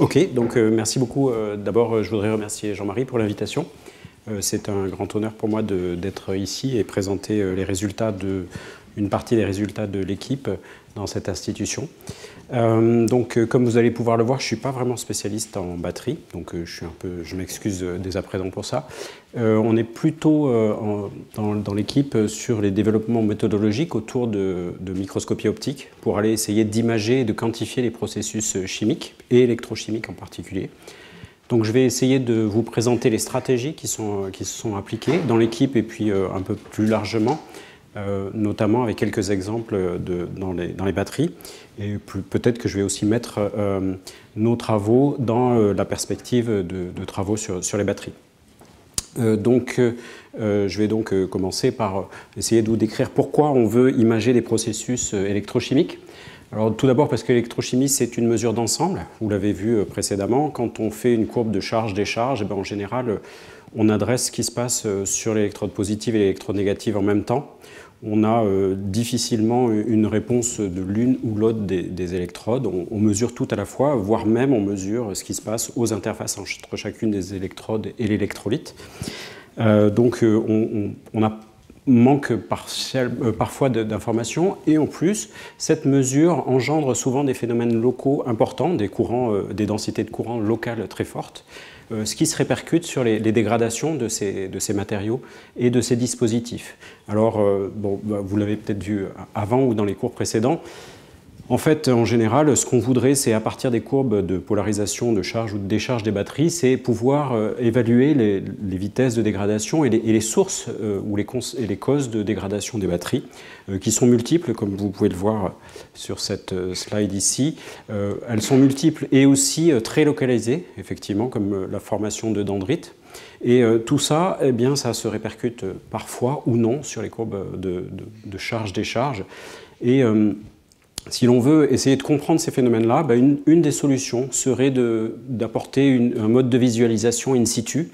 Ok, donc euh, merci beaucoup. Euh, d'abord, euh, je voudrais remercier Jean-Marie pour l'invitation. C'est un grand honneur pour moi d'être ici et présenter les résultats de, une partie des résultats de l'équipe dans cette institution. Euh, donc, euh, comme vous allez pouvoir le voir, je ne suis pas vraiment spécialiste en batterie, donc euh, je un peu, je m'excuse dès à présent pour ça. on est plutôt dans, l'équipe sur les développements méthodologiques autour de, microscopie optique pour aller essayer d'imager et de quantifier les processus chimiques et électrochimiques en particulier. Donc je vais essayer de vous présenter les stratégies qui, qui se sont appliquées dans l'équipe et puis un peu plus largement euh, notamment avec quelques exemples dans, les, batteries. Et peut-être que je vais aussi mettre euh, nos travaux dans euh, la perspective de, travaux sur, sur, les batteries. donc, je vais donc commencer par essayer de vous décrire pourquoi on veut imager des processus électrochimiques. Alors tout d'abord parce que l'électrochimie, c'est une mesure d'ensemble, vous l'avez vu euh, précédemment. Quand on fait une courbe de charge-décharge, eh ben, en général, euh, on adresse ce qui se passe euh, sur l'électrode positive et l'électrode négative en même temps. On a difficilement une réponse de l'une ou l'autre des, électrodes. On, mesure tout à la fois, voire même on mesure ce qui se passe aux interfaces entre chacune des électrodes et l'électrolyte. donc on n'a manque euh, parfois d'informations et en plus, cette mesure engendre souvent des phénomènes locaux importants, des, courants, euh, des densités de courants locales très fortes, euh, ce qui se répercute sur les, dégradations de ces, matériaux et de ces dispositifs. Alors, bah, vous l'avez peut-être vu avant ou dans les cours précédents, en fait, en général, ce qu'on voudrait, c'est à partir des courbes de polarisation, de charge ou de décharge des batteries, c'est pouvoir euh, évaluer les, vitesses de dégradation et les, sources euh, ou les, et les causes de dégradation des batteries, euh, qui sont multiples, comme vous pouvez le voir sur cette slide ici. elles sont multiples et aussi très localisées, effectivement, comme la formation de dendrites. Et tout ça, eh bien, ça se répercute parfois ou non sur les courbes de, de charge-décharge. Et si l'on veut essayer de comprendre ces phénomènes-là, bah, une, des solutions serait d'apporter un mode de visualisation in situ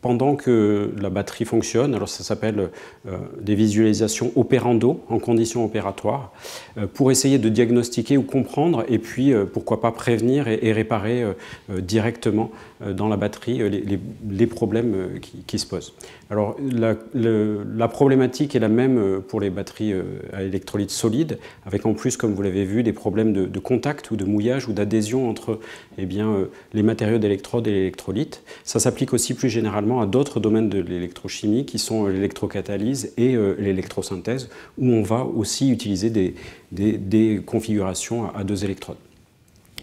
pendant que la batterie fonctionne. Alors ça s'appelle euh, des visualisations opérando, en conditions opératoires. Euh, pour essayer de diagnostiquer ou comprendre et puis euh, pourquoi pas prévenir et, réparer euh, directement dans la batterie les, problèmes qui, se posent. Alors la, problématique est la même pour les batteries à électrolyte solide, avec en plus, comme vous l'avez vu, des problèmes de, de, contact ou de mouillage ou d'adhésion entre eh bien, les matériaux d'électrode et l'électrolyte. Ça s'applique aussi plus généralement à d'autres domaines de l'électrochimie qui sont l'électrocatalyse et l'électrosynthèse, où on va aussi utiliser des, des, configurations à, deux électrodes.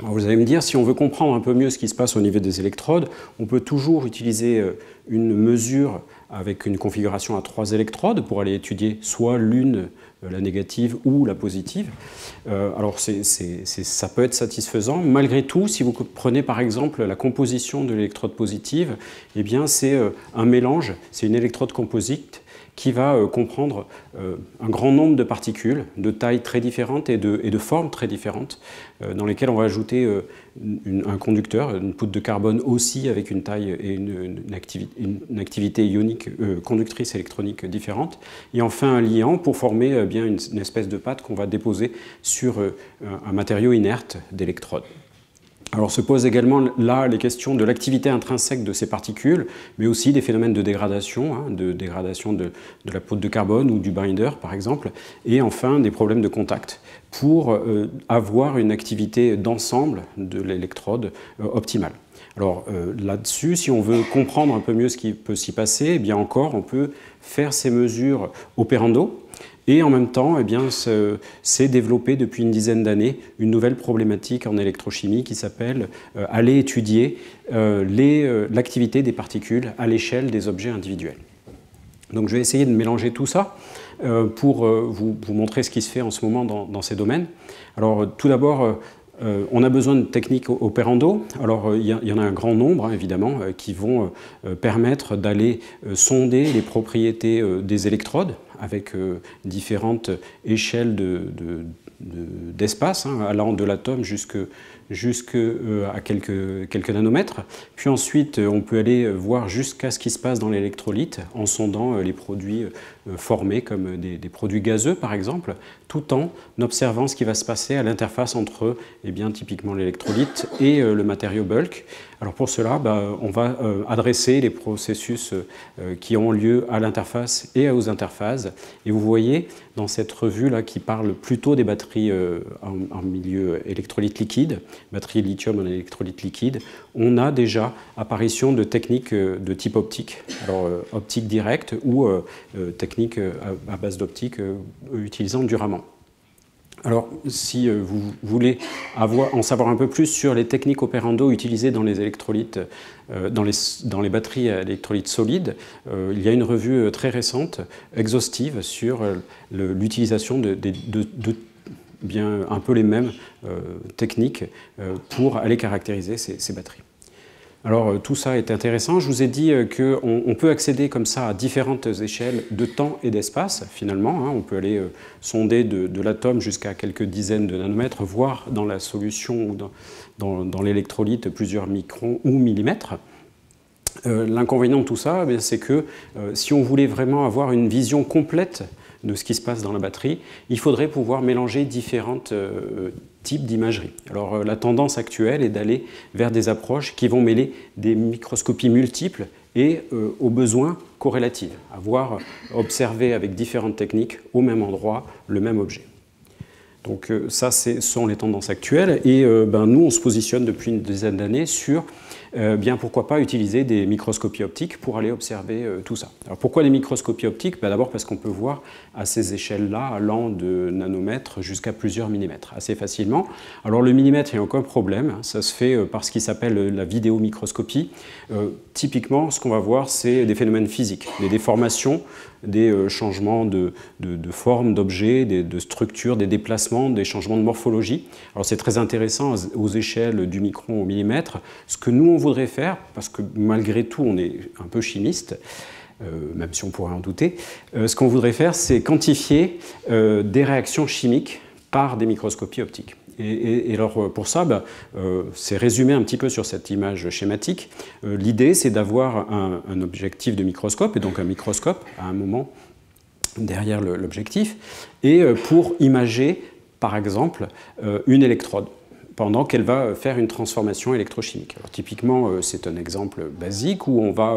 vous allez me dire, si on veut comprendre un peu mieux ce qui se passe au niveau des électrodes, on peut toujours utiliser euh, une mesure avec une configuration à trois électrodes pour aller étudier soit l'une, euh, la négative, ou la positive. Euh, alors ça peut être satisfaisant. Malgré tout, si vous prenez par exemple la composition de l'électrode positive, eh bien c'est un mélange, c'est une électrode composite qui va euh, comprendre euh, un grand nombre de particules de tailles très différentes et de, et de formes très différentes, euh, dans lesquelles on va ajouter un conducteur, une poudre de carbone aussi avec une taille et une, activité ionique conductrice électronique différente, et enfin un liant pour former bien une, espèce de pâte qu'on va déposer sur un matériau inerte d'électrodes. Alors se posent également là les questions de l'activité intrinsèque de ces particules, mais aussi des phénomènes de dégradation, hein, de dégradation de, la poudre de carbone ou du binder par exemple, et enfin des problèmes de contact pour euh, avoir une activité d'ensemble de l'électrode euh, optimale. Alors euh, là-dessus, si on veut comprendre un peu mieux ce qui peut s'y passer, eh bien encore, on peut faire ces mesures opérando, et en même temps, eh bien, s'est développé depuis une dizaine d'années une nouvelle problématique en électrochimie qui s'appelle euh, aller étudier euh, euh, l'activité des particules à l'échelle des objets individuels. Donc je vais essayer de mélanger tout ça pour vous, montrer ce qui se fait en ce moment dans ces domaines. Alors tout d'abord, euh, on a besoin de techniques opérando. Alors, euh, il y, en a un grand nombre, hein, évidemment, euh, qui vont permettre d'aller sonder les propriétés des électrodes avec différentes échelles d'espace, hein, allant de l'atome jusqu'à quelques, quelques, nanomètres. Puis ensuite, on peut aller voir jusqu'à ce qui se passe dans l'électrolyte en sondant les produits euh, formés comme des, produits gazeux par exemple, tout en observant ce qui va se passer à l'interface entre eh bien, typiquement l'électrolyte et euh, le matériau bulk. Alors pour cela, bah, on va euh, adresser les processus qui ont lieu à l'interface et aux interfaces. Et vous voyez dans cette revue là qui parle plutôt des batteries en, milieu électrolyte liquide, batteries lithium en électrolyte liquide, on a déjà apparition de techniques de type optique, alors optique directe ou technique euh, à base d'optique euh, utilisant duramment. Alors, si euh, vous voulez avoir, en savoir un peu plus sur les techniques opérando utilisées dans les électrolytes, dans les, dans les batteries à électrolytes solides, il y a une revue très récente, exhaustive, sur l'utilisation de, bien un peu les mêmes techniques pour aller caractériser ces batteries. Alors euh, tout ça est intéressant. Je vous ai dit euh, qu'on peut accéder comme ça à différentes échelles de temps et d'espace finalement. Hein. On peut aller euh, sonder de, l'atome jusqu'à quelques dizaines de nanomètres, voire dans la solution ou dans, l'électrolyte plusieurs microns ou millimètres. L'inconvénient de tout ça, eh c'est que si on voulait vraiment avoir une vision complète de ce qui se passe dans la batterie, il faudrait pouvoir mélanger différents euh, types d'imagerie. Alors euh, la tendance actuelle est d'aller vers des approches qui vont mêler des microscopies multiples et euh, aux besoins à avoir observé avec différentes techniques au même endroit le même objet. Donc ça, ce sont les tendances actuelles et ben, nous, on se positionne depuis une dizaine d'années sur euh, bien pourquoi pas utiliser des microscopies optiques pour aller observer euh, tout ça. Alors pourquoi des microscopies optiques ben D'abord parce qu'on peut voir à ces échelles-là, allant de nanomètres jusqu'à plusieurs millimètres, assez facilement. Alors le millimètre, il n'y a aucun problème, hein. ça se fait euh, par ce qui s'appelle la vidéomicroscopie. typiquement, ce qu'on va voir, c'est des phénomènes physiques, des déformations des euh, changements de, de, forme, d'objets, de structures, des déplacements, des changements de morphologie. Alors c'est très intéressant aux échelles du micron au millimètre. Ce que nous, on voudrait faire, parce que malgré tout, on est un peu chimiste, euh, même si on pourrait en douter, euh, ce qu'on voudrait faire, c'est quantifier des réactions chimiques par des microscopies optiques. Et, alors euh, pour ça, ben, euh, c'est résumé un petit peu sur cette image schématique. Euh, l'idée, c'est d'avoir un, objectif de microscope, et donc un microscope à un moment derrière l'objectif, et pour imager, par exemple, une électrode pendant qu'elle va euh, faire une transformation électrochimique. typiquement, euh, c'est un exemple basique où on va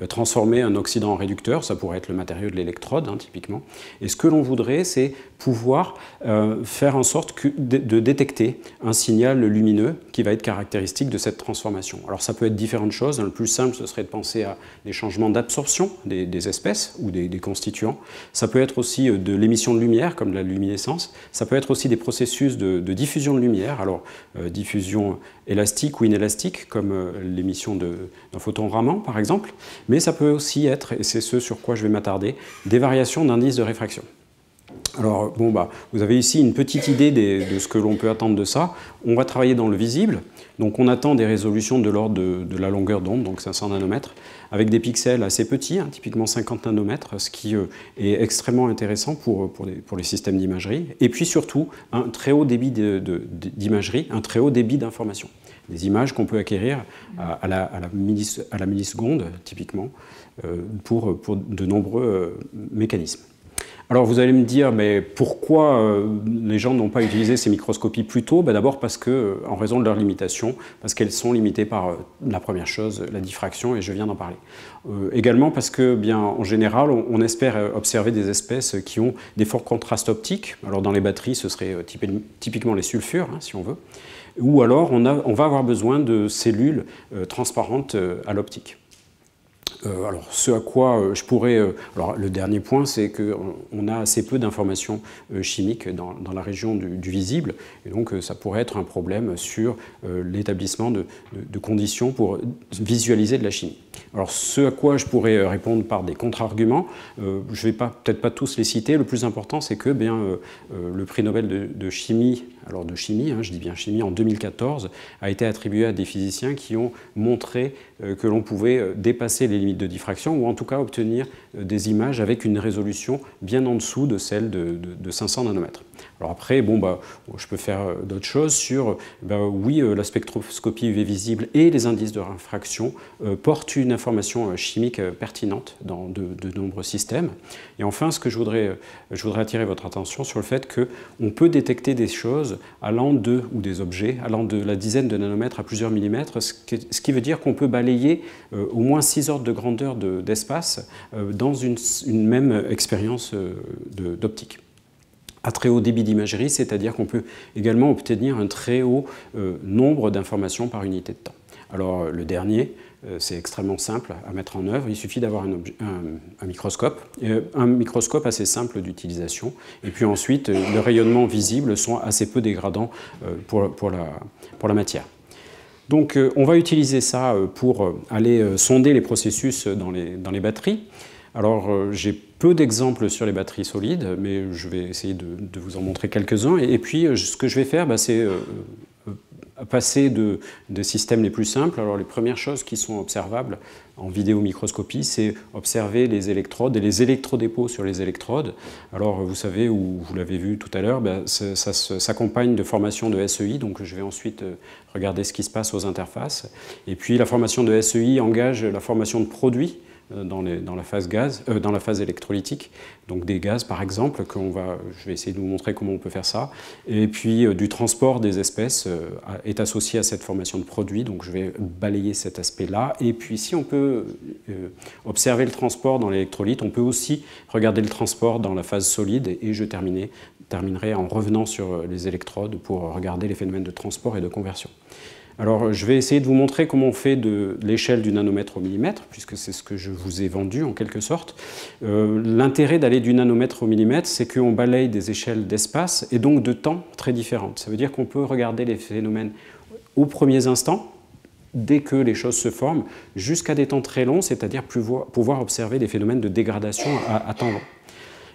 euh, transformer un oxydant en réducteur, ça pourrait être le matériau de l'électrode, hein, typiquement. Et ce que l'on voudrait, c'est pouvoir faire en sorte de, détecter un signal lumineux qui va être caractéristique de cette transformation. Alors ça peut être différentes choses. Hein. Le plus simple, ce serait de penser à des changements d'absorption des, espèces ou des, constituants. Ça peut être aussi de l'émission de lumière, comme de la luminescence. Ça peut être aussi des processus de, diffusion de lumière. Alors euh, diffusion élastique ou inélastique, comme euh, l'émission d'un photon ramant par exemple, mais ça peut aussi être, et c'est ce sur quoi je vais m'attarder, des variations d'indice de réfraction. Alors, bon, bah, vous avez ici une petite idée de ce que l'on peut attendre de ça. On va travailler dans le visible, donc on attend des résolutions de l'ordre de, de, la longueur d'onde, donc 500 nanomètres avec des pixels assez petits, hein, typiquement 50 nanomètres, ce qui euh, est extrêmement intéressant euh, pour, les, systèmes d'imagerie, et puis surtout un très haut débit d'imagerie, un très haut débit d'information. Des images qu'on peut acquérir à, la, milliseconde, typiquement, euh, pour de nombreux mécanismes. Alors vous allez me dire, mais pourquoi euh, les gens n'ont pas utilisé ces microscopies plus tôt bah, D'abord parce que, euh, en raison de leurs limitations, parce qu'elles sont limitées par euh, la première chose, la diffraction, et je viens d'en parler. également parce que, bien, en général, on, espère observer des espèces qui ont des forts contrastes optiques. Alors dans les batteries, ce serait typiquement les sulfures, hein, si on veut. Ou alors on, va avoir besoin de cellules transparentes à l'optique. Euh, alors, ce à quoi euh, je pourrais. Euh, alors, le dernier point, c'est qu'on on a assez peu d'informations chimiques dans, dans, la région du, visible, et donc ça pourrait être un problème sur l'établissement de, conditions pour visualiser de la chimie. Alors, ce à quoi je pourrais répondre par des contre-arguments, je ne vais peut-être pas tous les citer. Le plus important, c'est que bien, le prix Nobel de, chimie, alors de chimie, hein, je dis bien chimie, en 2014, a été attribué à des physiciens qui ont montré que l'on pouvait dépasser les limites de diffraction, ou en tout cas obtenir euh, des images avec une résolution bien en dessous de celle de, 500 nanomètres. Alors après, bon, bah, je peux faire euh, d'autres choses sur, bah, oui, euh, la spectroscopie UV visible et les indices de réfraction portent une information chimique pertinente dans de, nombreux systèmes. Et enfin, ce que je voudrais, je voudrais attirer votre attention sur le fait qu'on peut détecter des choses allant de, ou des objets, allant de la dizaine de nanomètres à plusieurs millimètres, ce qui, ce qui veut dire qu'on peut balayer au moins 6 ordres de grandeur d'espace euh, dans une, même expérience euh, d'optique à très haut débit d'imagerie, c'est-à-dire qu'on peut également obtenir un très haut euh, nombre d'informations par unité de temps. Alors le dernier, c'est extrêmement simple à mettre en œuvre, il suffit d'avoir un, microscope, un microscope assez simple d'utilisation, et puis ensuite le rayonnement visible sont assez peu dégradants pour la matière. Donc euh, on va utiliser ça euh, pour euh, aller sonder les processus dans les, batteries. Alors j'ai peu d'exemples sur les batteries solides, mais je vais essayer de, vous en montrer quelques-uns. Et, puis ce que je vais faire, bah, c'est passer de, systèmes les plus simples. Alors les premières choses qui sont observables en vidéomicroscopie, c'est observer les électrodes et les électrodépôts sur les électrodes. Alors vous savez, ou vous l'avez vu tout à l'heure, ben, ça, ça s'accompagne de formation de SEI, donc je vais ensuite euh, regarder ce qui se passe aux interfaces. Et puis la formation de SEI engage la formation de produits euh, dans, la phase gaz, euh, dans la phase électrolytique, donc des gaz par exemple, que va, je vais essayer de vous montrer comment on peut faire ça, et puis euh, du transport des espèces est associé à cette formation de produits, donc je vais balayer cet aspect-là, et puis si on peut observer le transport dans l'électrolyte, on peut aussi regarder le transport dans la phase solide, et je terminerai en revenant sur les électrodes pour regarder les phénomènes de transport et de conversion. Alors, je vais essayer de vous montrer comment on fait de l'échelle du nanomètre au millimètre, puisque c'est ce que je vous ai vendu en quelque sorte. Euh, l'intérêt d'aller du nanomètre au millimètre, c'est qu'on balaye des échelles d'espace et donc de temps très différentes. Ça veut dire qu'on peut regarder les phénomènes aux premiers instants, dès que les choses se forment, jusqu'à des temps très longs, c'est-à-dire pouvoir observer des phénomènes de dégradation à, temps long.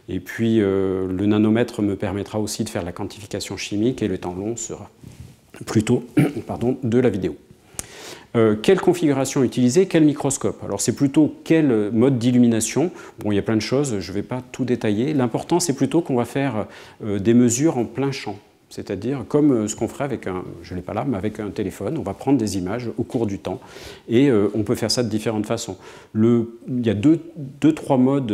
Et puis, euh, le nanomètre me permettra aussi de faire la quantification chimique et le temps long sera plutôt pardon, de la vidéo. Euh, quelle configuration utiliser, quel microscope Alors c'est plutôt quel mode d'illumination. Bon, il y a plein de choses, je ne vais pas tout détailler. L'important, c'est plutôt qu'on va faire euh, des mesures en plein champ. C'est-à-dire comme euh, ce qu'on ferait avec un, je l'ai pas là, mais avec un téléphone, on va prendre des images au cours du temps et on peut faire ça de différentes façons. il y a deux, deux trois modes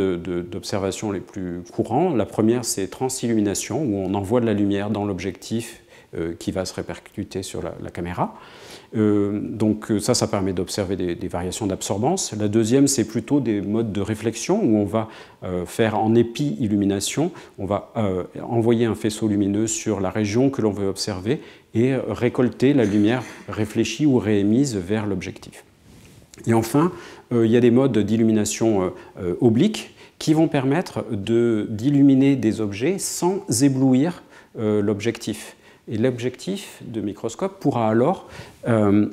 d'observation les plus courants. La première, c'est transillumination, où on envoie de la lumière dans l'objectif euh, qui va se répercuter sur la, caméra. Euh, donc euh, ça, ça permet d'observer des, variations d'absorbance. La deuxième, c'est plutôt des modes de réflexion où on va faire en épi-illumination, on va envoyer un faisceau lumineux sur la région que l'on veut observer et récolter la lumière réfléchie ou réémise vers l'objectif. Et enfin, il y a des modes d'illumination oblique qui vont permettre d'illuminer des objets sans éblouir l'objectif. Et l'objectif de microscope pourra alors euh,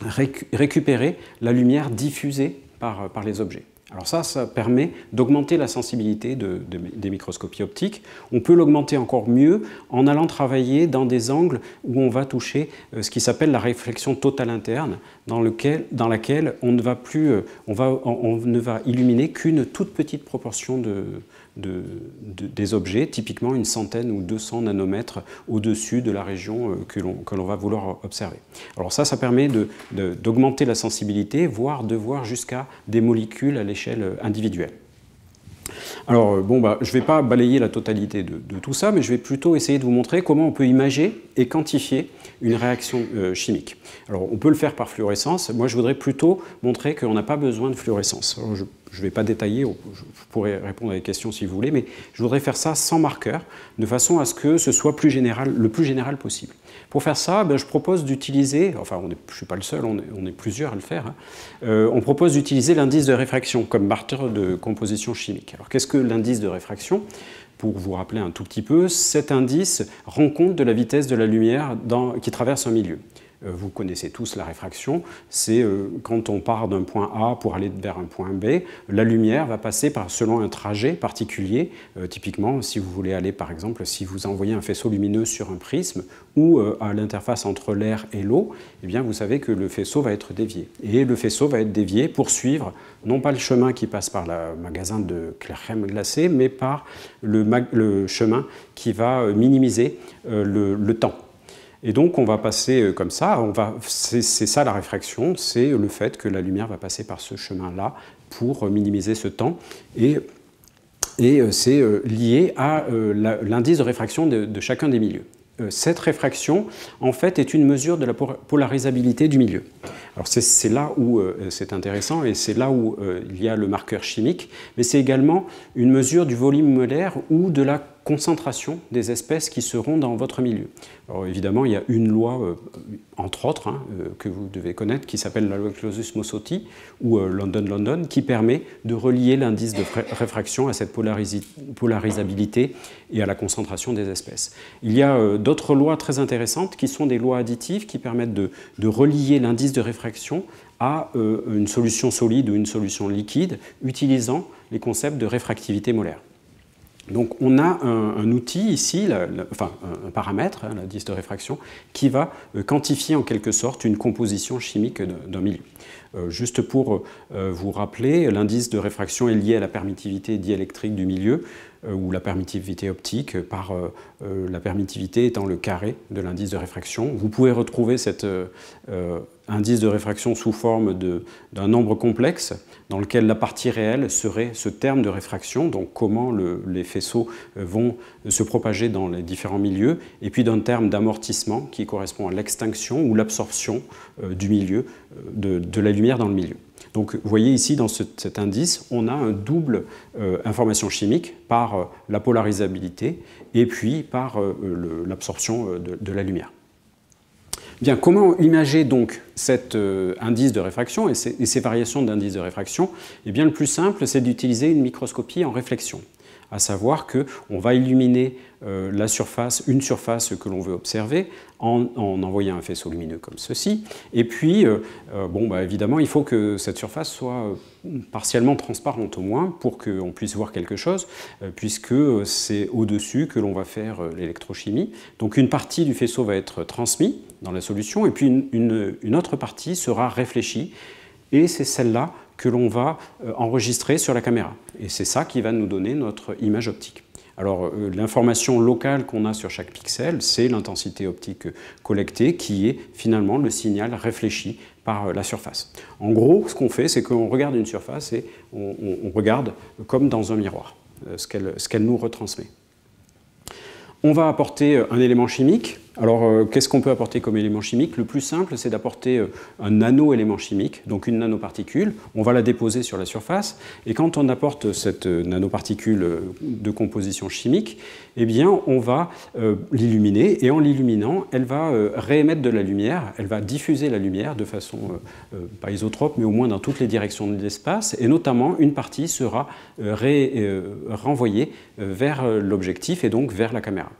récupérer la lumière diffusée par, les objets. Alors ça, ça permet d'augmenter la sensibilité des microscopies optiques. On peut l'augmenter encore mieux en allant travailler dans des angles où on va toucher euh, ce qui s'appelle la réflexion totale interne, dans, dans laquelle on ne va, plus, euh, on ne va illuminer qu'une toute petite proportion de, des objets, typiquement une centaine ou 200 nanomètres au-dessus de la région euh, que l'on va vouloir observer. Alors ça, ça permet d'augmenter la sensibilité, voire de voir jusqu'à des molécules à l'échelle euh, individuelle. Alors, euh, bon, bah, je ne vais pas balayer la totalité de, tout ça, mais je vais plutôt essayer de vous montrer comment on peut imager et quantifier une réaction euh, chimique. Alors, on peut le faire par fluorescence. Moi, je voudrais plutôt montrer qu'on n'a pas besoin de fluorescence. je ne vais pas détailler, vous pourrez répondre à des questions si vous voulez, mais je voudrais faire ça sans marqueur, de façon à ce que ce soit le plus général possible. Pour faire ça, ben, je propose d'utiliser, enfin je ne suis pas le seul, on est, plusieurs à le faire, hein. euh, on propose d'utiliser l'indice de réfraction comme marqueur de composition chimique. Alors qu'est-ce que l'indice de réfraction pour vous rappeler un tout petit peu, cet indice rend compte de la vitesse de la lumière qui traverse un milieu. Euh, vous connaissez tous la réfraction, c'est euh, quand on part d'un point A pour aller vers un point B, la lumière va passer par, selon un trajet particulier. Euh, typiquement, si vous voulez aller, par exemple, si vous envoyez un faisceau lumineux sur un prisme ou à l'interface entre l'air et l'eau, eh bien, vous savez que le faisceau va être dévié. Et le faisceau va être dévié pour suivre non pas le chemin qui passe par le magasin de crème glacée, mais par le, chemin qui va minimiser le temps. Et donc on va passer euh, comme ça, c'est, ça la réfraction, c'est le fait que la lumière va passer par ce chemin-là pour euh, minimiser ce temps. Et, euh, c'est lié à l'indice de réfraction de chacun des milieux. Cette réfraction, en fait, est une mesure de la polarisabilité du milieu c'est là où euh, c'est intéressant et c'est là où euh, il y a le marqueur chimique, mais c'est également une mesure du volume molaire ou de la concentration des espèces qui seront dans votre milieu. évidemment, il y a une loi, euh, entre autres, hein, que vous devez connaître, qui s'appelle la loi Clausius-Mossotti ou London-London, qui permet de relier l'indice de réfraction à cette polarisabilité et à la concentration des espèces. Il y a d'autres lois très intéressantes qui sont des lois additives qui permettent de relier l'indice de réfraction à euh, une solution solide ou une solution liquide utilisant les concepts de réfractivité molaire. Donc on a un, outil ici, enfin un paramètre, hein, l'indice de réfraction, qui va euh, quantifier en quelque sorte une composition chimique d'un milieu. Euh, juste pour vous rappeler, l'indice de réfraction est lié à la permittivité diélectrique du milieu ou la permittivité optique par la permittivité étant le carré de l'indice de réfraction. Vous pouvez retrouver cette indice de réfraction sous forme d'un nombre complexe dans lequel la partie réelle serait ce terme de réfraction, donc comment les faisceaux euh, vont se propager dans les différents milieux, et puis d'un terme d'amortissement qui correspond à l'extinction ou l'absorption euh, du milieu, euh, de, la lumière dans le milieu. Donc vous voyez ici dans cet indice, on a un double information chimique par la polarisabilité et puis par l'absorption de la lumière. Bien, comment imager donc cet euh, indice de réfraction et ces, variations d'indice de réfraction Eh bien, le plus simple, c'est d'utiliser une microscopie en réflexion, à savoir qu'on va illuminer euh, la surface, une surface que l'on veut observer, en, envoyant un faisceau lumineux comme ceci. Et puis, euh, bon, bah, évidemment, il faut que cette surface soit partiellement transparente au moins pour qu'on puisse voir quelque chose, puisque c'est au-dessus que l'on va faire l'électrochimie. Donc, une partie du faisceau va être transmise la solution, et puis une, autre partie sera réfléchie, et c'est celle-là que l'on va euh, enregistrer sur la caméra. Et c'est ça qui va nous donner notre image optique. Alors euh, l'information locale qu'on a sur chaque pixel, c'est l'intensité optique collectée qui est finalement le signal réfléchi par euh, la surface. En gros, ce qu'on fait, c'est qu'on regarde une surface et on, regarde comme dans un miroir ce qu'elle nous retransmet. On va apporter un élément chimique alors, euh, qu'est-ce qu'on peut apporter comme élément chimique Le plus simple, c'est d'apporter euh, un nano-élément chimique, donc une nanoparticule. On va la déposer sur la surface, et quand on apporte cette euh, nanoparticule de composition chimique, eh bien, on va l'illuminer, et en l'illuminant, elle va réémettre de la lumière, elle va diffuser la lumière de façon pas isotrope, mais au moins dans toutes les directions de l'espace, et notamment une partie sera renvoyée vers l'objectif et donc vers la caméra.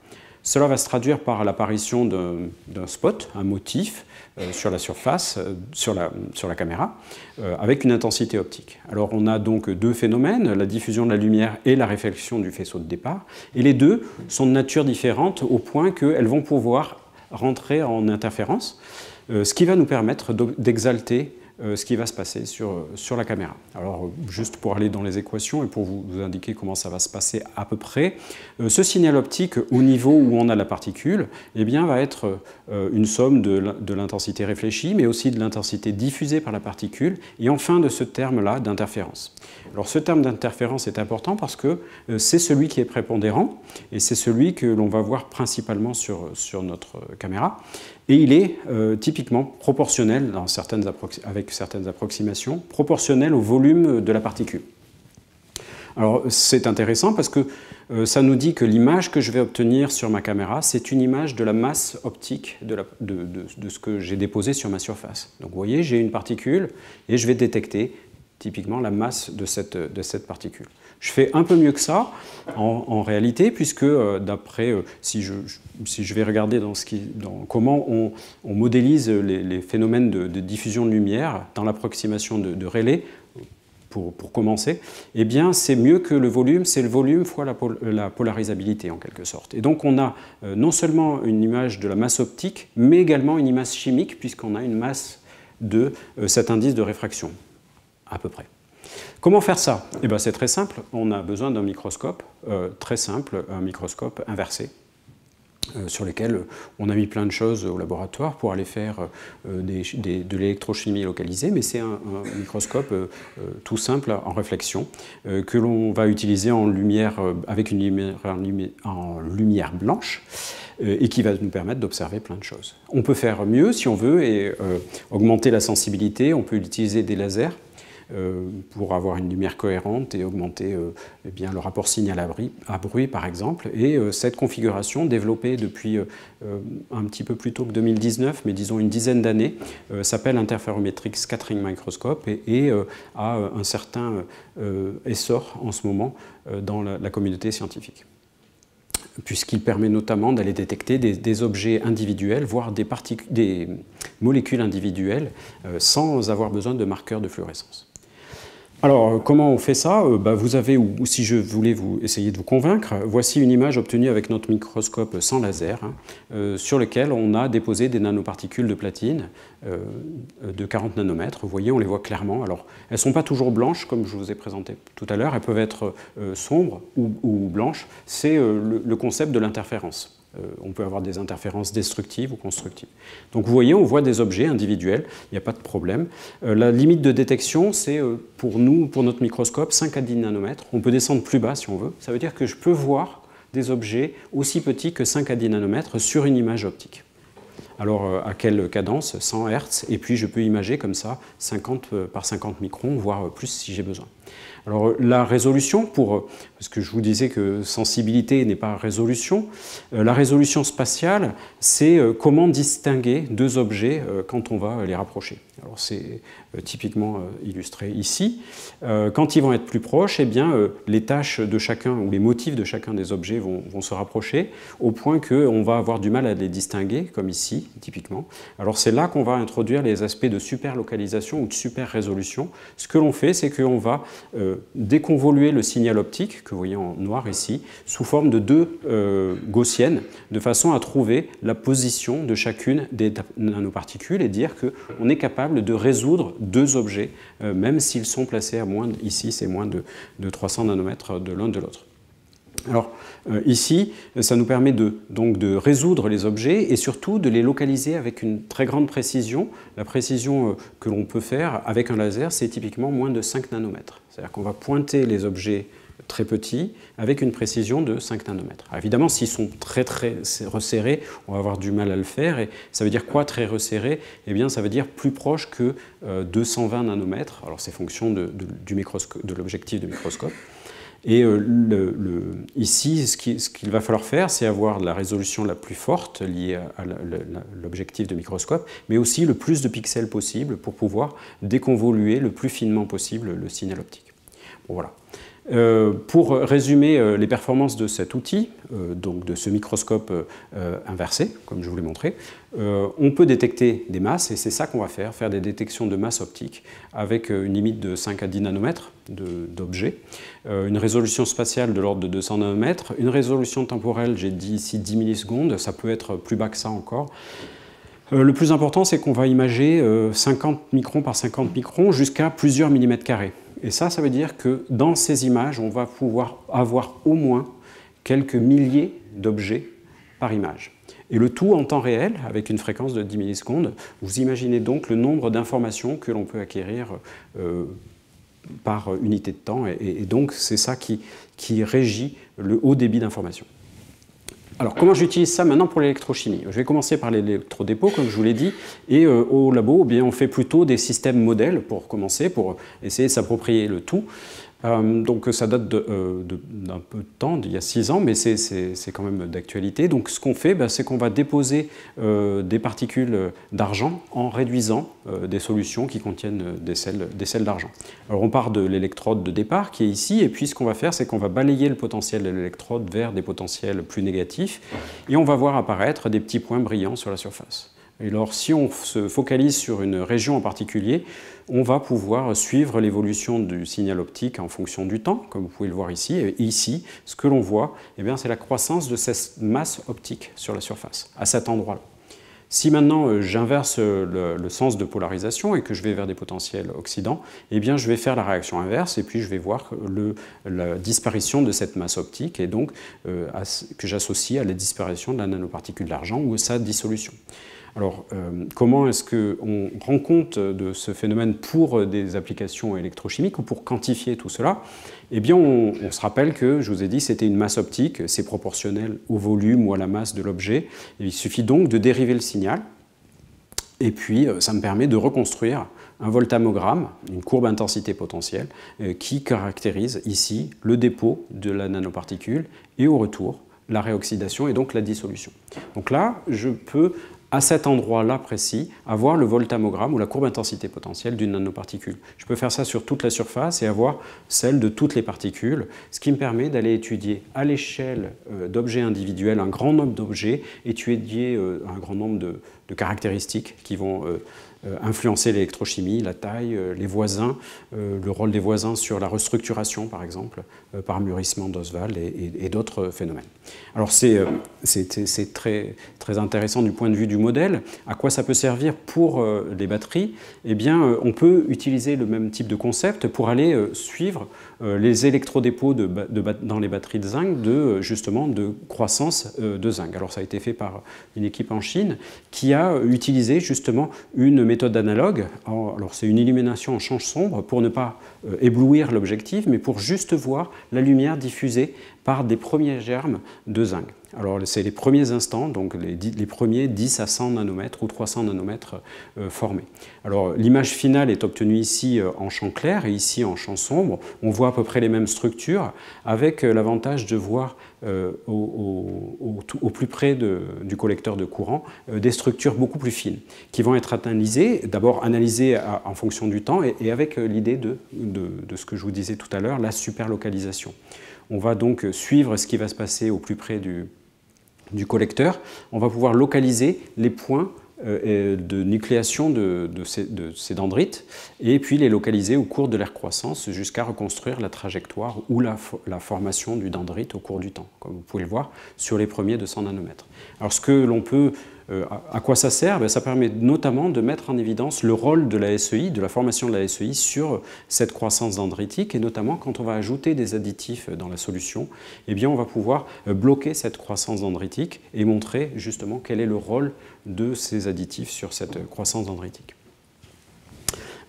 Cela va se traduire par l'apparition d'un spot, un motif, euh, sur la surface, euh, sur, la, caméra, euh, avec une intensité optique. Alors on a donc deux phénomènes, la diffusion de la lumière et la réflexion du faisceau de départ, et les deux sont de nature différente au point qu'elles vont pouvoir rentrer en interférence, ce qui va nous permettre d'exalter euh, ce qui va se passer sur, euh, la caméra. Alors, euh, juste pour aller dans les équations et pour vous, indiquer comment ça va se passer à peu près, ce signal optique, au niveau où on a la particule, eh bien, va être une somme de l'intensité réfléchie, mais aussi de l'intensité diffusée par la particule, et enfin de ce terme-là d'interférence. Alors ce terme d'interférence est important parce que euh, c'est celui qui est prépondérant et c'est celui que l'on va voir principalement sur, sur, notre caméra. Et il est euh, typiquement proportionnel, dans certaines avec certaines approximations, proportionnel au volume de la particule. Alors c'est intéressant parce que euh, ça nous dit que l'image que je vais obtenir sur ma caméra, c'est une image de la masse optique de, de ce que j'ai déposé sur ma surface. Donc vous voyez, j'ai une particule et je vais détecter typiquement la masse de cette, particule. Je fais un peu mieux que ça en, réalité, puisque euh, d'après, euh, si, je, vais regarder dans, comment on, modélise les, phénomènes de, diffusion de lumière dans l'approximation de, Rayleigh, pour, commencer, eh bien c'est mieux que le volume, c'est le volume fois la, polarisabilité en quelque sorte. Et donc on a euh, non seulement une image de la masse optique, mais également une image chimique, puisqu'on a une masse de cet indice de réfraction à peu près. Comment faire ça eh ben, C'est très simple, on a besoin d'un microscope, euh, très simple, un microscope inversé, euh, sur lequel on a mis plein de choses au laboratoire pour aller faire euh, de l'électrochimie localisée, mais c'est un, microscope tout simple en réflexion que l'on va utiliser en lumière, avec une lumière, en lumière blanche et qui va nous permettre d'observer plein de choses. On peut faire mieux si on veut et augmenter la sensibilité, on peut utiliser des lasers euh, pour avoir une lumière cohérente et augmenter euh, eh bien, le rapport signal à bruit, par exemple. Et euh, cette configuration, développée depuis un petit peu plus tôt que 2019, mais disons une dizaine d'années, s'appelle Interferometric scattering microscope et, a un certain essor en ce moment dans la, communauté scientifique puisqu'il permet notamment d'aller détecter des, objets individuels, voire des, des molécules individuelles, sans avoir besoin de marqueurs de fluorescence. Alors, euh, comment on fait ça euh, bah, Vous avez, ou, si je voulais vous essayer de vous convaincre, voici une image obtenue avec notre microscope sans laser, hein, euh, sur lequel on a déposé des nanoparticules de platine de 40 nanomètres. Vous voyez, on les voit clairement. Alors, elles ne sont pas toujours blanches, comme je vous ai présenté tout à l'heure. Elles peuvent être sombres ou, blanches. C'est le concept de l'interférence. Euh, on peut avoir des interférences destructives ou constructives. Donc vous voyez, on voit des objets individuels, il n'y a pas de problème. Euh, la limite de détection, c'est euh, pour nous, pour notre microscope, 5 à 10 nanomètres. On peut descendre plus bas si on veut. Ça veut dire que je peux voir des objets aussi petits que 5 à 10 nanomètres sur une image optique. Alors à quelle cadence 100 Hz, et puis je peux imager comme ça 50 par 50 microns, voire plus si j'ai besoin. Alors euh, la résolution, pour, euh, parce que je vous disais que sensibilité n'est pas résolution, euh, la résolution spatiale, c'est comment distinguer deux objets quand on va les rapprocher. Alors c'est euh, typiquement euh, illustré ici. Euh, quand ils vont être plus proches, eh bien, les tâches de chacun ou les motifs de chacun des objets vont, se rapprocher au point qu'on va avoir du mal à les distinguer, comme ici typiquement. Alors c'est là qu'on va introduire les aspects de super localisation ou de super résolution. Ce que l'on fait, c'est qu'on va déconvoluer le signal optique, que vous voyez en noir ici, sous forme de deux gaussiennes, de façon à trouver la position de chacune des nanoparticules et dire qu'on est capable de résoudre deux objets, euh, même s'ils sont placés à moins, ici c'est moins de, 300 nanomètres de l'un de l'autre. Alors euh, ici, ça nous permet de, donc, de résoudre les objets et surtout de les localiser avec une très grande précision. La précision euh, que l'on peut faire avec un laser, c'est typiquement moins de 5 nanomètres. C'est-à-dire qu'on va pointer les objets très petits, avec une précision de 5 nanomètres. évidemment, s'ils sont très très resserrés, on va avoir du mal à le faire. Et ça veut dire quoi très resserré Eh bien, ça veut dire plus proche que 220 euh, nanomètres. Alors c'est fonction de, de l'objectif de microscope. Et euh, ici, ce qu'il va falloir faire, c'est avoir la résolution la plus forte liée à, l'objectif de microscope, mais aussi le plus de pixels possible pour pouvoir déconvoluer le plus finement possible le signal optique. voilà. Euh, pour résumer euh, les performances de cet outil, euh, donc de ce microscope inversé, comme je vous l'ai montré, on peut détecter des masses et c'est ça qu'on va faire, faire des détections de masse optique avec une limite de 5 à 10 nanomètres d'objets, une résolution spatiale de l'ordre de 200 nanomètres, une résolution temporelle, j'ai dit ici 10 millisecondes, ça peut être plus bas que ça encore. Le plus important, c'est qu'on va imager 50 microns par 50 microns jusqu'à plusieurs millimètres carrés. Et ça, ça veut dire que dans ces images, on va pouvoir avoir au moins quelques milliers d'objets par image. Et le tout en temps réel, avec une fréquence de 10 millisecondes. Vous imaginez donc le nombre d'informations que l'on peut acquérir euh, par unité de temps. Et, donc, c'est ça qui, qui régit le haut débit d'informations. Alors comment j'utilise ça maintenant pour l'électrochimie Je vais commencer par l'électrodépôt, comme je vous l'ai dit, et euh, au labo, eh bien, on fait plutôt des systèmes modèles pour commencer, pour essayer de s'approprier le tout. Euh, donc ça date euh, d'un peu de temps, d'il y a six ans, mais c'est quand même d'actualité. Donc ce qu'on fait, bah, c'est qu'on va déposer euh, des particules d'argent en réduisant des solutions qui contiennent des sels d'argent. Alors on part de l'électrode de départ qui est ici, et puis ce qu'on va faire, c'est qu'on va balayer le potentiel de l'électrode vers des potentiels plus négatifs, et on va voir apparaître des petits points brillants sur la surface. Et alors si on se focalise sur une région en particulier, on va pouvoir suivre l'évolution du signal optique en fonction du temps, comme vous pouvez le voir ici. Et ici, ce que l'on voit, eh c'est la croissance de cette masse optique sur la surface, à cet endroit-là. Si maintenant euh, j'inverse euh, le, sens de polarisation et que je vais vers des potentiels oxydants, eh bien je vais faire la réaction inverse et puis je vais voir la disparition de cette masse optique et donc euh, que j'associe à la disparition de la nanoparticule d'argent ou sa dissolution. Alors, euh, comment est-ce qu'on rend compte de ce phénomène pour des applications électrochimiques ou pour quantifier tout cela Eh bien, on, se rappelle que, je vous ai dit, c'était une masse optique, c'est proportionnel au volume ou à la masse de l'objet. Il suffit donc de dériver le signal, et puis euh, ça me permet de reconstruire un voltammogramme, une courbe intensité potentielle, euh, qui caractérise ici le dépôt de la nanoparticule et au retour la réoxydation et donc la dissolution. Donc là, je peux à cet endroit-là précis, avoir le voltammogramme ou la courbe intensité potentielle d'une nanoparticule. Je peux faire ça sur toute la surface et avoir celle de toutes les particules, ce qui me permet d'aller étudier à l'échelle euh, d'objets individuels un grand nombre d'objets, étudier euh, un grand nombre de caractéristiques qui vont euh, euh, influencer l'électrochimie, la taille, euh, les voisins, euh, le rôle des voisins sur la restructuration, par exemple, par mûrissement d'osval et, d'autres phénomènes. Alors c'est très, très intéressant du point de vue du modèle. À quoi ça peut servir pour les batteries Eh bien, on peut utiliser le même type de concept pour aller suivre euh, les électrodépôts dans les batteries de zinc de justement de croissance euh, de zinc. Alors ça a été fait par une équipe en Chine qui a utilisé justement une méthode analogue. Alors c'est une illumination en change sombre pour ne pas euh, éblouir l'objectif, mais pour juste voir la lumière diffusée par des premiers germes de zinc. Alors c'est les premiers instants, donc les, premiers 10 à 100 nanomètres ou 300 nanomètres euh, formés. Alors l'image finale est obtenue ici euh, en champ clair et ici en champ sombre. On voit à peu près les mêmes structures avec euh, l'avantage de voir au, plus près du collecteur de courant des structures beaucoup plus fines qui vont être analysées, d'abord analysées en fonction du temps et, avec l'idée de ce que je vous disais tout à l'heure, la superlocalisation. On va donc suivre ce qui va se passer au plus près du, collecteur. On va pouvoir localiser les points euh, de nucléation de, ces, dendrites et puis les localiser au cours de leur croissance jusqu'à reconstruire la trajectoire ou la, la, formation du dendrite au cours du temps, comme vous pouvez le voir sur les premiers 200 nanomètres. Alors ce que l'on peut euh, à quoi ça sert ben, Ça permet notamment de mettre en évidence le rôle de la SEI, de la formation de la SEI sur cette croissance dendritique, et notamment quand on va ajouter des additifs dans la solution, eh bien on va pouvoir euh, bloquer cette croissance dendritique et montrer justement quel est le rôle de ces additifs sur cette euh, croissance dendritique.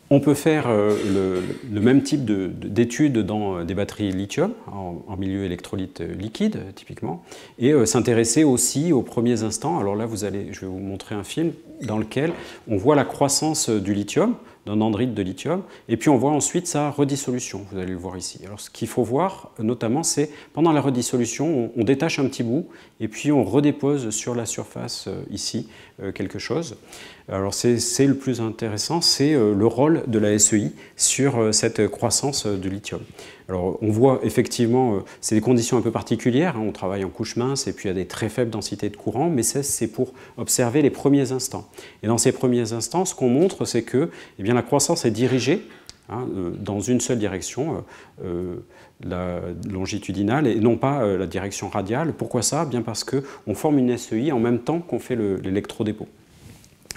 On peut faire euh, le, même type d'études dans euh, des batteries lithium, en, milieu électrolyte euh, liquide typiquement, et s'intéresser aussi aux premiers instants. Alors là, vous allez, je vais vous montrer un film dans lequel on voit la croissance du lithium, d'un dendrite de lithium, et puis on voit ensuite sa redissolution, vous allez le voir ici. Alors ce qu'il faut voir notamment, c'est pendant la redissolution, on, détache un petit bout, et puis on redépose sur la surface ici euh, quelque chose. Alors c'est le plus intéressant, c'est euh, le rôle de la SEI sur euh, cette croissance du lithium. Alors on voit effectivement, c'est des conditions un peu particulières, hein. on travaille en couche mince et puis à des très faibles densités de courant, mais c'est pour observer les premiers instants. Et dans ces premiers instants, ce qu'on montre, c'est que eh bien, la croissance est dirigée hein, dans une seule direction, la longitudinale et non pas euh, la direction radiale. Pourquoi ça Bien parce qu'on forme une SEI en même temps qu'on fait l'électrodépôt.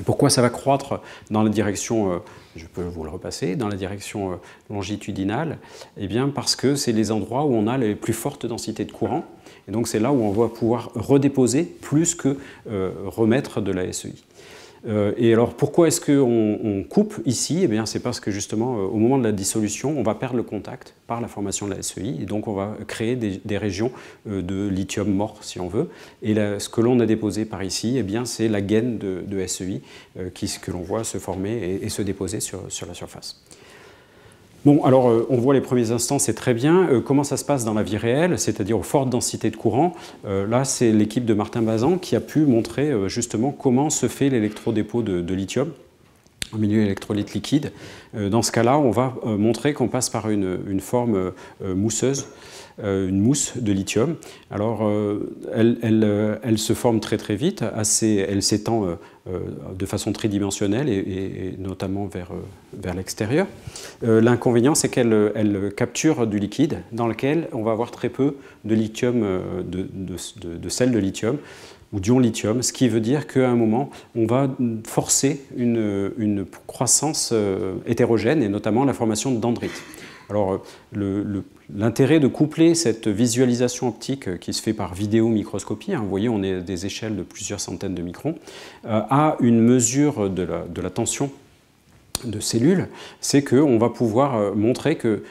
Pourquoi ça va croître dans la direction, euh, je peux vous le repasser, dans la direction euh, longitudinale eh bien parce que c'est les endroits où on a les plus fortes densités de courant, et donc c'est là où on va pouvoir redéposer plus que remettre de la SEI. Euh, et alors pourquoi est-ce qu'on coupe ici Eh bien c'est parce que justement euh, au moment de la dissolution, on va perdre le contact par la formation de la SEI et donc on va créer des, régions euh, de lithium mort si on veut. Et ce que l'on a déposé par ici, eh bien c'est la gaine de, SEI qui, que l'on voit se former et, se déposer sur la surface. Bon, alors euh, on voit les premiers instants, c'est très bien. Euh, comment ça se passe dans la vie réelle, c'est-à-dire aux fortes densités de courant euh, Là, c'est l'équipe de Martin Bazan qui a pu montrer justement comment se fait l'électrodépôt de lithium. Un milieu électrolyte liquide. Euh, dans ce cas-là, on va euh, montrer qu'on passe par une, forme euh, mousseuse, une mousse de lithium. Alors, elle, se forme très très vite, assez, elle s'étend de façon tridimensionnelle et, et, notamment vers, vers l'extérieur. L'inconvénient, c'est qu'elle elle capture du liquide dans lequel on va avoir très peu de lithium, de, de sel de lithium ou dion lithium, ce qui veut dire qu'à un moment, on va forcer une, une croissance euh, hétérogène et notamment la formation de dendrites. Alors, euh, l'intérêt de coupler cette visualisation optique euh, qui se fait par vidéo microscopie, hein, vous voyez, on est à des échelles de plusieurs centaines de microns, à une mesure de la, de la tension de cellules, c'est qu'on va pouvoir montrer que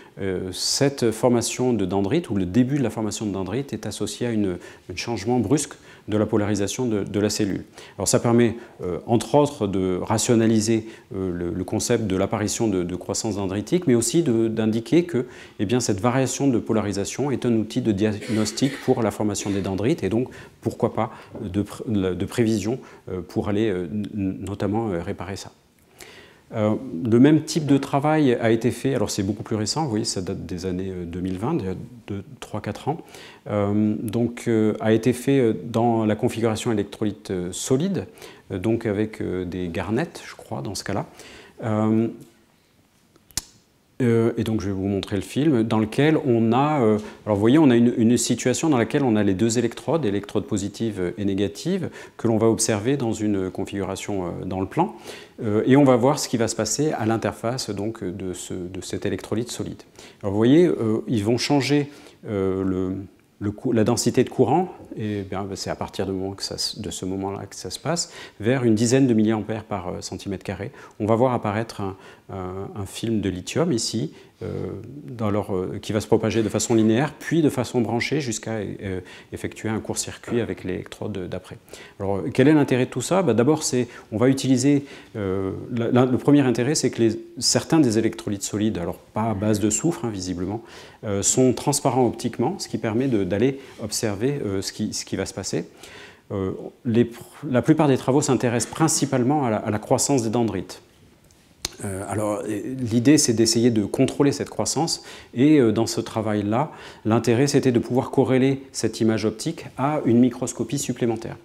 cette formation de dendrites, ou le début de la formation de dendrites, est associé à un changement brusque de la polarisation de, la cellule. Alors ça permet, euh, entre autres, de rationaliser euh, le, concept de l'apparition de, croissance dendritique, mais aussi d'indiquer que eh bien, cette variation de polarisation est un outil de diagnostic pour la formation des dendrites, et donc, pourquoi pas, de prévision euh, pour aller notamment réparer ça. Euh, le même type de travail a été fait, alors c'est beaucoup plus récent, vous voyez, ça date des années 2020, euh, il y a 3-4 ans, euh, donc a été fait dans la configuration électrolyte solide, donc avec des garnettes, je crois, dans ce cas-là, euh, et donc je vais vous montrer le film, dans lequel on a, euh, alors voyez, on a une, situation dans laquelle on a les deux électrodes, électrodes positives et négatives, que l'on va observer dans une configuration euh, dans le plan, et on va voir ce qui va se passer à l'interface donc de, ce, de, cet électrolyte solide. Alors vous voyez, ils vont changer le la densité de courant, et ben, c'est à partir de, de ce moment-là que ça se passe, vers une dizaine de milliampères par euh, centimètre carré. On va voir apparaître un film de lithium ici, euh, euh, qui va se propager de façon linéaire, puis de façon branchée jusqu'à euh, effectuer un court-circuit avec l'électrode d'après. Alors quel est l'intérêt de tout ça bah, D'abord, c'est on va utiliser le premier intérêt, c'est que certains des électrolytes solides, alors pas à base de soufre hein, visiblement, sont transparents optiquement, ce qui permet d'aller observer ce, qui, va se passer. la plupart des travaux s'intéressent principalement à la croissance des dendrites. Euh, alors euh, l'idée c'est d'essayer de contrôler cette croissance et euh, dans ce travail-là, l'intérêt c'était de pouvoir corréler cette image optique à une microscopie supplémentaire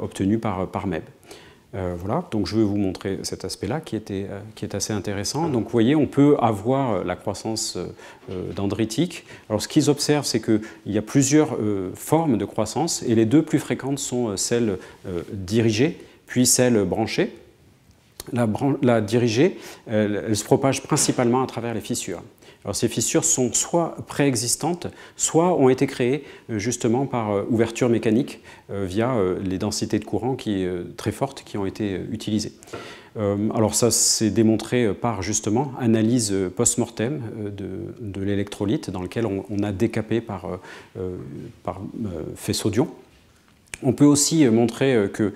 obtenue par, MEB. voilà, donc je vais vous montrer cet aspect-là qui, est assez intéressant. Donc vous voyez, on peut avoir la croissance dendritique. Alors ce qu'ils observent, c'est qu'il y a plusieurs formes de croissance et les deux plus fréquentes sont celles dirigées puis celles branchées la, dirigée, euh, elle, se propage principalement à travers les fissures. Alors ces fissures sont soit préexistantes, soit ont été créées euh, justement par euh, ouverture mécanique via les densités de courant qui, très fortes qui ont été utilisées. Alors ça s'est démontré par justement analyse post-mortem de, l'électrolyte dans lequel on, a décapé par, par faisceau d'ion. On peut aussi montrer qu'il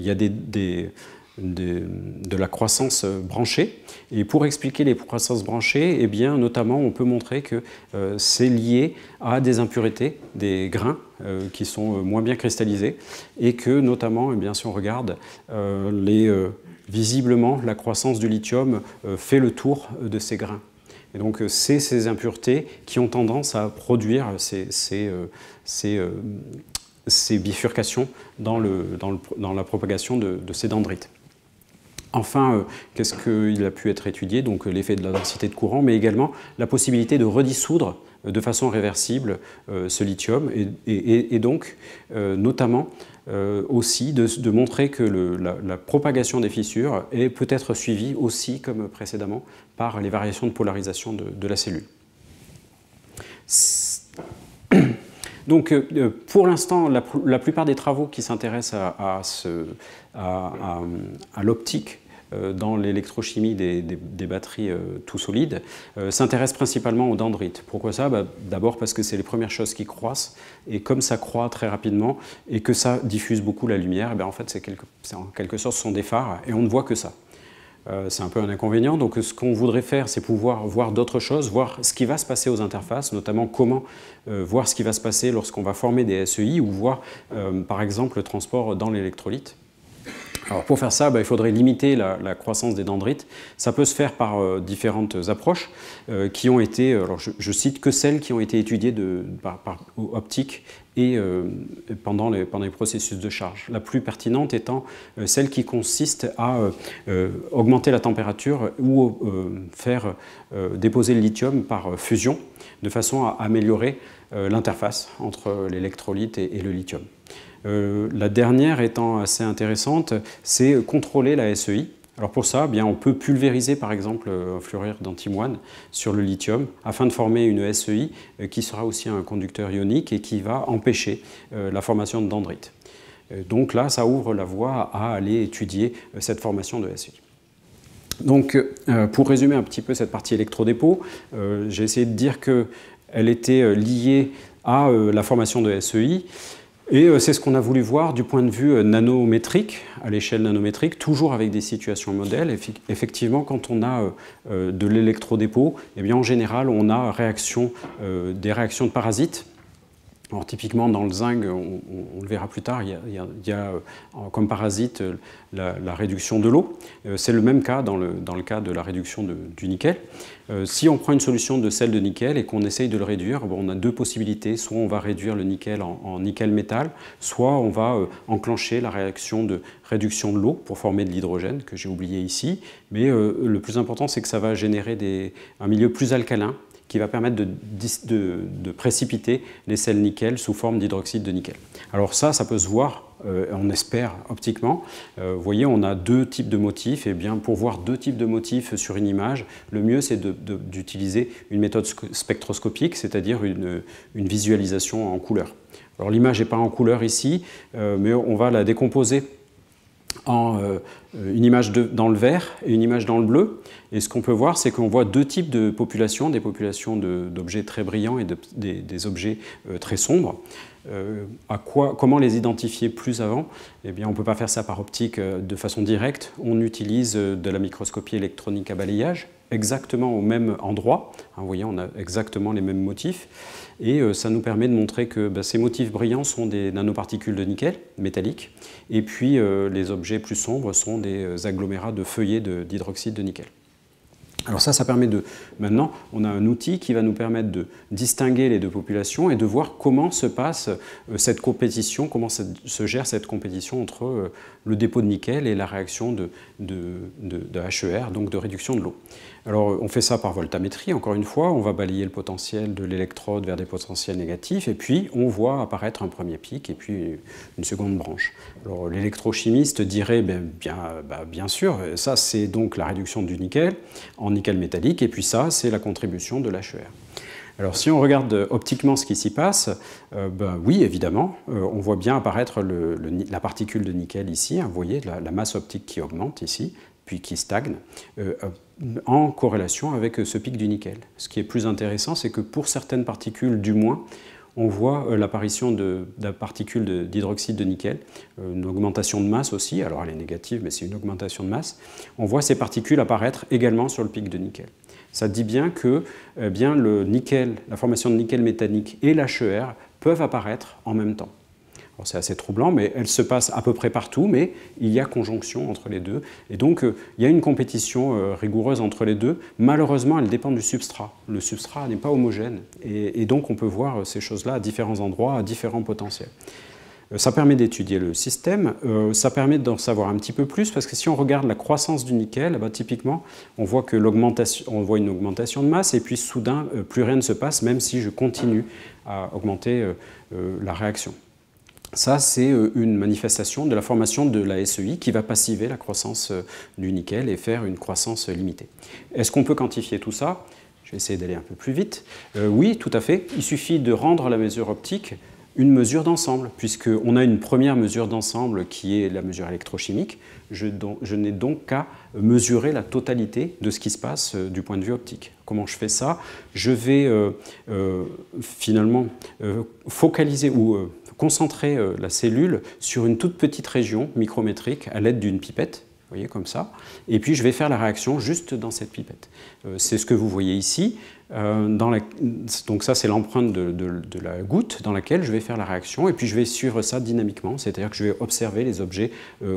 y a des de, la croissance branchée. Et pour expliquer les croissances branchées, eh bien, notamment, on peut montrer que euh, c'est lié à des impuretés, des grains euh, qui sont euh, moins bien cristallisés, et que notamment, eh bien, si on regarde les, visiblement, la croissance du lithium fait le tour de ces grains. Et donc, c'est ces impuretés qui ont tendance à produire ces, bifurcations dans, le, dans, la propagation de ces dendrites. Enfin, euh, qu'est-ce qu'il a pu être étudié Donc euh, l'effet de la densité de courant, mais également la possibilité de redissoudre euh, de façon réversible ce lithium et, donc notamment aussi de, montrer que la, propagation des fissures est peut-être suivie aussi, comme précédemment, par les variations de polarisation de, la cellule. Donc, pour l'instant, la, plupart des travaux qui s'intéressent à l'optique euh, dans l'électrochimie des, batteries euh, tout solides, euh, s'intéresse principalement aux dendrites. Pourquoi ça bah, D'abord parce que c'est les premières choses qui croissent, et comme ça croît très rapidement et que ça diffuse beaucoup la lumière, eh ben, en fait, c'est quelque, en quelque sorte, ce sont des phares, et on ne voit que ça. c'est un peu un inconvénient. Donc ce qu'on voudrait faire, c'est pouvoir voir d'autres choses, voir ce qui va se passer aux interfaces, notamment comment voir ce qui va se passer lorsqu'on va former des SEI ou voir par exemple le transport dans l'électrolyte. Alors pour faire ça, bah, il faudrait limiter la, croissance des dendrites. Ça peut se faire par euh, différentes approches euh, qui ont été, euh, je, cite que celles qui ont été étudiées par, optique et pendant, les, processus de charge. La plus pertinente étant celle qui consiste à augmenter la température ou faire déposer le lithium par fusion de façon à améliorer l'interface entre l'électrolyte et le lithium. Euh, la dernière étant assez intéressante, c'est contrôler la SEI. Alors pour ça, eh bien, on peut pulvériser par exemple euh, un fluorure d'antimoine sur le lithium afin de former une SEI euh, qui sera aussi un conducteur ionique et qui va empêcher la formation de dendrites. Donc là, ça ouvre la voie à aller étudier cette formation de SEI. Donc, pour résumer un petit peu cette partie électrodépôt, j'ai essayé de dire qu'elle était liée à la formation de SEI. Et euh, c'est ce qu'on a voulu voir du point de vue euh, nanométrique, à l'échelle nanométrique, toujours avec des situations modèles. Effectivement, quand on a euh, de l'électrodépôt, eh bien, en général, on a des réactions de parasites alors typiquement dans le zinc, on, le verra plus tard, il y a, euh, comme parasite euh, la, réduction de l'eau. Euh, c'est le même cas dans le, dans le, cas de la réduction du nickel. si on prend une solution de sel de nickel et qu'on essaye de le réduire, bon, on a deux possibilités. Soit on va réduire le nickel en, nickel-métal, soit on va enclencher la réaction de réduction de l'eau pour former de l'hydrogène, que j'ai oublié ici. Mais le plus important, c'est que ça va générer un milieu plus alcalin qui va permettre de, de, précipiter les sels nickel sous forme d'hydroxyde de nickel. Alors ça, ça peut se voir euh, on espère optiquement. Euh, vous voyez, on a deux types de motifs. Et eh bien, pour voir deux types de motifs sur une image, le mieux, c'est d'utiliser une méthode spectroscopique, c'est-à-dire une, visualisation en couleur. Alors l'image n'est pas en couleur ici, euh, mais on va la décomposer en euh, une image dans le vert et une image dans le bleu. Et ce qu'on peut voir, c'est qu'on voit deux types de populations, des populations d'objets très brillants et des, objets euh, très sombres. Euh, à quoi, comment les identifier plus avant Eh bien, on ne peut pas faire ça par optique de façon directe. On utilise de la microscopie électronique à balayage, exactement au même endroit. En hein, vous voyez, on a exactement les mêmes motifs. Et euh, ça nous permet de montrer que bah, ces motifs brillants sont des nanoparticules de nickel métalliques, et puis euh, les objets plus sombres sont des euh, agglomérats de feuillets d'hydroxyde de, nickel. Alors ça, ça permet de... Maintenant, on a un outil qui va nous permettre de distinguer les deux populations et de voir comment se passe cette compétition, comment se gère cette compétition entre le dépôt de nickel et la réaction de, de HER, donc de réduction de l'eau. Alors on fait ça par voltamétrie, encore une fois, on va balayer le potentiel de l'électrode vers des potentiels négatifs, et puis on voit apparaître un premier pic et puis une seconde branche. Alors l'électrochimiste dirait, ben, bah, bien, sûr, ça c'est donc la réduction du nickel en nickel métallique, et puis ça c'est la contribution de l'HER. Alors si on regarde euh, optiquement ce qui s'y passe, euh, bah, oui évidemment, euh, on voit bien apparaître la particule de nickel ici, hein, vous voyez la, masse optique qui augmente ici, puis qui stagne, euh, en corrélation avec euh, ce pic du nickel. Ce qui est plus intéressant, c'est que pour certaines particules, du moins, on voit euh, l'apparition de, particules d'hydroxyde de, nickel, une augmentation de masse aussi, alors elle est négative, mais c'est une augmentation de masse. On voit ces particules apparaître également sur le pic de nickel. Ça dit bien que eh bien, le nickel, la formation de nickel métallique et l'HER peuvent apparaître en même temps c'est assez troublant, mais elle se passe à peu près partout, mais il y a conjonction entre les deux. Et donc, euh, il y a une compétition euh, rigoureuse entre les deux. Malheureusement, elle dépend du substrat. Le substrat n'est pas homogène. Et, donc, on peut voir euh, ces choses-là à différents endroits, à différents potentiels. ça permet d'étudier le système, ça permet d'en savoir un petit peu plus, parce que si on regarde la croissance du nickel, eh ben, typiquement, on voit, que on voit une augmentation de masse, et puis soudain, plus rien ne se passe, même si je continue à augmenter la réaction. Ça, c'est euh, une manifestation de la formation de la SEI qui va passiver la croissance euh, du nickel et faire une croissance limitée. Est-ce qu'on peut quantifier tout ça Je vais essayer d'aller un peu plus vite. Euh, oui, tout à fait. Il suffit de rendre la mesure optique une mesure d'ensemble, puisqu'on a une première mesure d'ensemble qui est la mesure électrochimique. Je, n'ai donc qu'à mesurer la totalité de ce qui se passe du point de vue optique. Comment je fais ça Je vais finalement focaliser ou concentrer euh, la cellule sur une toute petite région micrométrique à l'aide d'une pipette, vous voyez, comme ça. Et puis, je vais faire la réaction juste dans cette pipette. Euh, c'est ce que vous voyez ici. Euh, donc ça, c'est l'empreinte de, la goutte dans laquelle je vais faire la réaction. Et puis, je vais suivre ça dynamiquement, c'est-à-dire que je vais observer les objets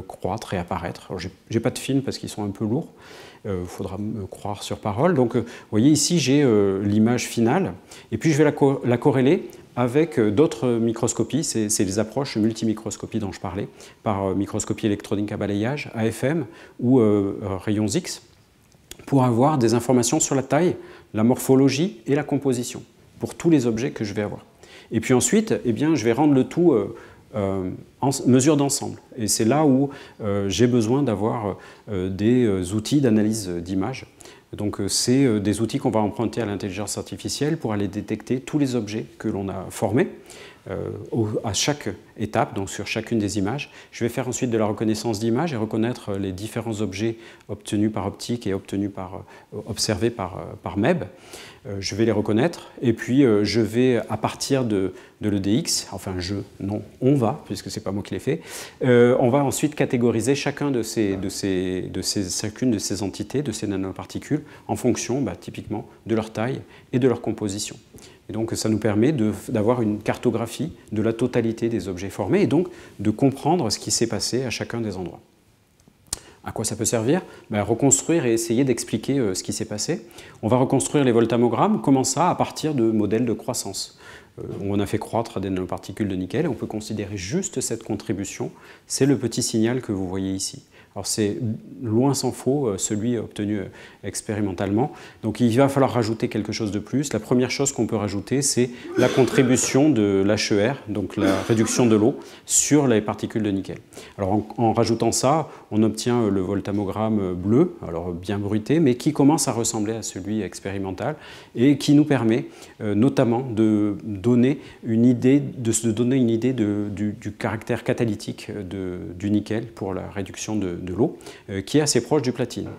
croître et apparaître. j'ai pas de film parce qu'ils sont un peu lourds. Il faudra me croire sur parole. Donc, vous voyez ici, j'ai l'image finale. Et puis, je vais la, la corréler avec euh, d'autres microscopies, c'est les approches multimicroscopies dont je parlais, par euh, microscopie électronique à balayage, AFM ou euh, rayons X, pour avoir des informations sur la taille, la morphologie et la composition, pour tous les objets que je vais avoir. Et puis ensuite, eh je vais rendre le tout en mesure d'ensemble. Et c'est là où j'ai besoin d'avoir des outils d'analyse d'image. Donc euh, c'est euh, des outils qu'on va emprunter à l'intelligence artificielle pour aller détecter tous les objets que l'on a formés euh, à chaque étape, donc sur chacune des images. Je vais faire ensuite de la reconnaissance d'image et reconnaître les différents objets obtenus par optique et obtenus par, observés par MEB. Euh, je vais les reconnaître et puis euh, je vais, à partir de, de l'EDX, enfin je, non, on va, puisque ce n'est pas moi qui l'ai fait, euh, on va ensuite catégoriser chacun de ces, de ces, de ces, chacune de ces entités, de ces nanoparticules, en fonction bah, typiquement de leur taille et de leur composition. Et donc ça nous permet d'avoir une cartographie de la totalité des objets formés et donc de comprendre ce qui s'est passé à chacun des endroits. À quoi ça peut servir ben, Reconstruire et essayer d'expliquer euh, ce qui s'est passé. On va reconstruire les voltammogrammes. comment ça À partir de modèles de croissance. Euh, on a fait croître des nanoparticules de nickel et on peut considérer juste cette contribution. C'est le petit signal que vous voyez ici c'est loin sans faux euh, celui obtenu euh, expérimentalement. Donc il va falloir rajouter quelque chose de plus. La première chose qu'on peut rajouter, c'est la contribution de l'HER, donc la réduction de l'eau, sur les particules de nickel. Alors en, rajoutant ça, on obtient euh, le voltamogramme bleu, alors bien bruité, mais qui commence à ressembler à celui expérimental et qui nous permet notamment de donner une idée, de se donner une idée du, caractère catalytique du nickel pour la réduction de, de l'eau, euh, qui est assez proche du platine.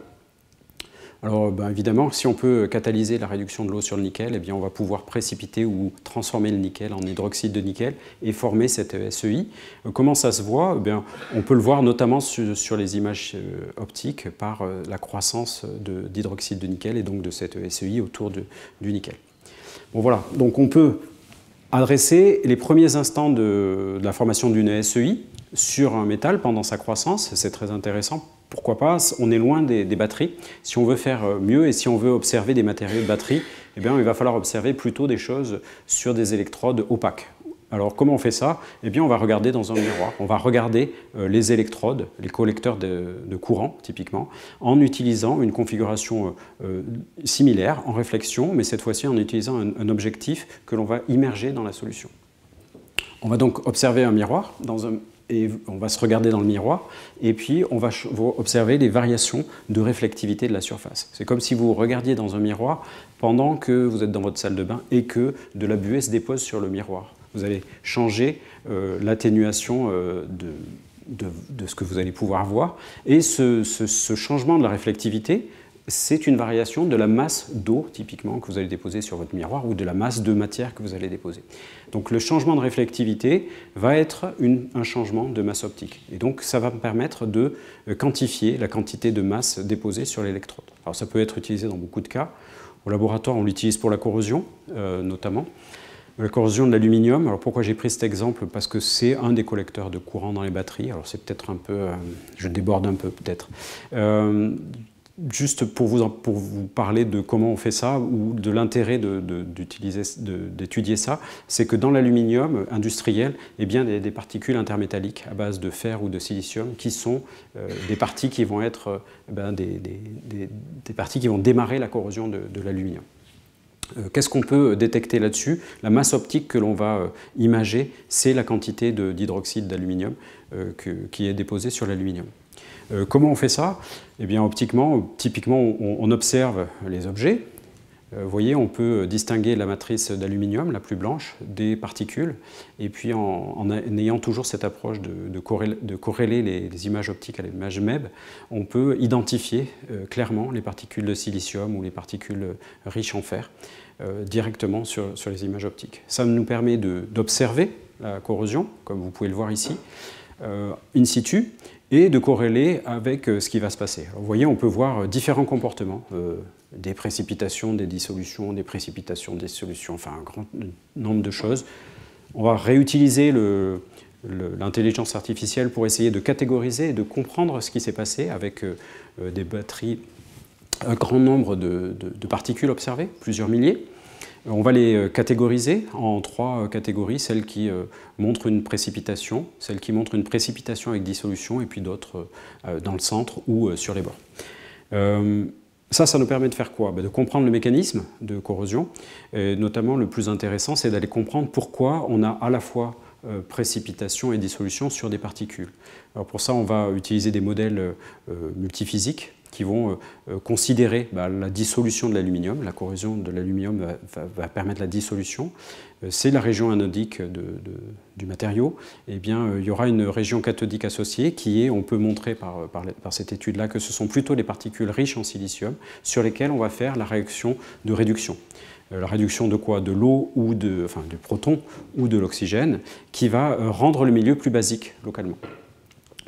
Alors euh, bah, évidemment, si on peut catalyser la réduction de l'eau sur le nickel, et eh bien, on va pouvoir précipiter ou transformer le nickel en hydroxyde de nickel et former cette euh, SEI. Comment ça se voit eh bien, On peut le voir notamment sur, les images optiques par la croissance d'hydroxyde de, nickel et donc de cette SEI autour du nickel. Bon voilà, donc on peut adresser les premiers instants de la formation d'une SEI sur un métal pendant sa croissance, c'est très intéressant. Pourquoi pas On est loin des, batteries. Si on veut faire euh, mieux et si on veut observer des matériaux de batterie, eh bien, il va falloir observer plutôt des choses sur des électrodes opaques. Alors comment on fait ça Eh bien on va regarder dans un miroir, on va regarder euh, les électrodes, les collecteurs de, courant typiquement, en utilisant une configuration euh, similaire, en réflexion, mais cette fois-ci en utilisant un objectif que l'on va immerger dans la solution. On va donc observer un miroir dans un et on va se regarder dans le miroir, et puis on va observer les variations de réflectivité de la surface. C'est comme si vous regardiez dans un miroir pendant que vous êtes dans votre salle de bain et que de la buée se dépose sur le miroir. Vous allez changer euh, l'atténuation euh, de, ce que vous allez pouvoir voir, et ce, ce changement de la réflectivité, c'est une variation de la masse d'eau typiquement que vous allez déposer sur votre miroir ou de la masse de matière que vous allez déposer. Donc le changement de réflectivité va être un changement de masse optique. Et donc ça va me permettre de euh, quantifier la quantité de masse déposée sur l'électrode. Alors ça peut être utilisé dans beaucoup de cas. Au laboratoire, on l'utilise pour la corrosion, euh, notamment. La corrosion de l'aluminium, alors pourquoi j'ai pris cet exemple Parce que c'est un des collecteurs de courant dans les batteries. Alors c'est peut-être un peu... Euh, je déborde un peu peut-être. Euh, juste pour vous, pour vous parler de comment on fait ça ou de l'intérêt d'étudier ça, c'est que dans l'aluminium industriel, eh bien, il y a des particules intermétalliques à base de fer ou de silicium qui sont euh, des parties qui vont être euh, ben, des, parties qui vont démarrer la corrosion de, de l'aluminium. Euh, qu'est-ce qu'on peut détecter là-dessus La masse optique que l'on va imager, c'est la quantité d'hydroxyde d'aluminium qui est déposée sur l'aluminium. Euh, comment on fait ça eh bien, optiquement, typiquement, on, observe les objets. Euh, vous voyez, on peut distinguer la matrice d'aluminium, la plus blanche, des particules, et puis en, ayant toujours cette approche de, corréler, les, images optiques à l'image MEB, on peut identifier euh, clairement les particules de silicium ou les particules riches en fer directement sur, les images optiques. Ça nous permet d'observer la corrosion, comme vous pouvez le voir ici, in situ, et de corréler avec euh, ce qui va se passer. vous voyez, on peut voir euh, différents comportements, euh, des précipitations, des dissolutions, des précipitations, des solutions, enfin un grand nombre de choses. On va réutiliser l'intelligence artificielle pour essayer de catégoriser et de comprendre ce qui s'est passé avec des batteries, un grand nombre de particules observées, plusieurs milliers. Euh, on va les euh, catégoriser en trois euh, catégories, celles qui montrent une précipitation, celles qui montrent une précipitation avec dissolution, et puis d'autres dans le centre ou sur les bords. ça, ça nous permet de faire quoi bah, De comprendre le mécanisme de corrosion, notamment le plus intéressant, c'est d'aller comprendre pourquoi on a à la fois précipitation et dissolution sur des particules. pour ça, on va utiliser des modèles multiphysiques qui vont euh, euh, considérer bah, la dissolution de l'aluminium, la corrosion de l'aluminium va, permettre la dissolution. Euh, c'est la région anodique du matériau. Eh bien, il y aura une région cathodique associée qui est, on peut montrer par, cette étude-là, que ce sont plutôt les particules riches en silicium sur lesquelles on va faire la réaction de réduction la réduction de quoi De l'eau ou de, enfin, du proton ou de l'oxygène, qui va rendre le milieu plus basique localement.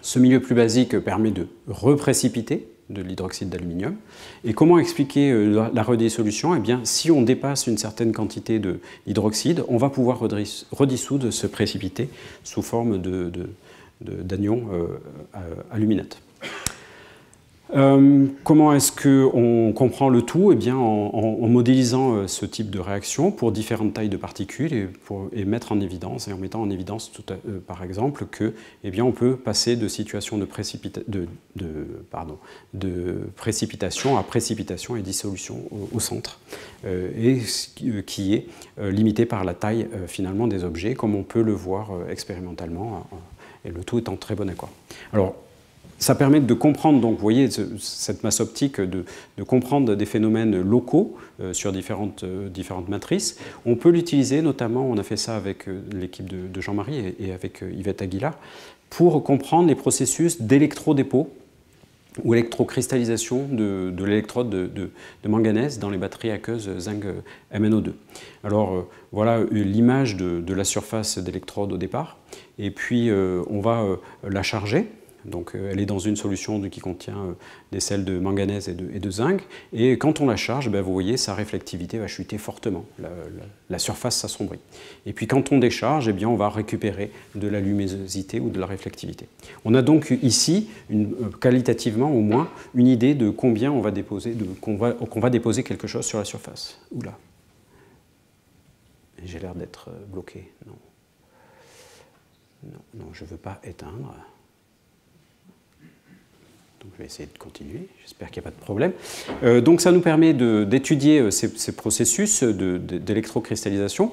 Ce milieu plus basique permet de reprécipiter de l'hydroxyde d'aluminium. Et comment expliquer euh, la redissolution Eh bien, si on dépasse une certaine quantité de hydroxyde, on va pouvoir redissoudre ce précipité sous forme d'anions de, euh, comment est-ce qu'on comprend le tout eh bien, en, modélisant euh, ce type de réaction pour différentes tailles de particules et, pour, mettre en évidence, et en mettant en évidence euh, par exemple que eh bien, on peut passer de situation de, de, pardon, de, précipitation à précipitation et dissolution au, centre, et qui est limité par la taille finalement des objets, comme on peut le voir expérimentalement, et le tout étant très bon quoi Alors, ça permet de comprendre, donc, voyez, cette masse optique, de, comprendre des phénomènes locaux euh, sur différentes, euh, différentes matrices. On peut l'utiliser, notamment, on a fait ça avec euh, l'équipe de, Jean-Marie et, avec Yvette Aguilar, pour comprendre les processus d'électrodépôt ou électrocristallisation de, de l'électrode de, manganèse dans les batteries aqueuses zinc MnO2. Alors voilà l'image de, la surface d'électrode au départ, et puis on va la charger donc euh, elle est dans une solution qui contient euh, des sels de manganèse et de, zinc. Et quand on la charge, ben, vous voyez, sa réflectivité va chuter fortement. La, surface s'assombrit. Et puis quand on décharge, eh on va récupérer de la luminosité ou de la réflectivité. On a donc ici, euh, qualitativement au moins, une idée de combien on va déposer, qu'on va, déposer quelque chose sur la surface. Oula. J'ai l'air d'être bloqué. Non, non, je ne veux pas éteindre je vais essayer de continuer, j'espère qu'il n'y a pas de problème. Euh, donc ça nous permet d'étudier euh, ces, processus d'électrocristallisation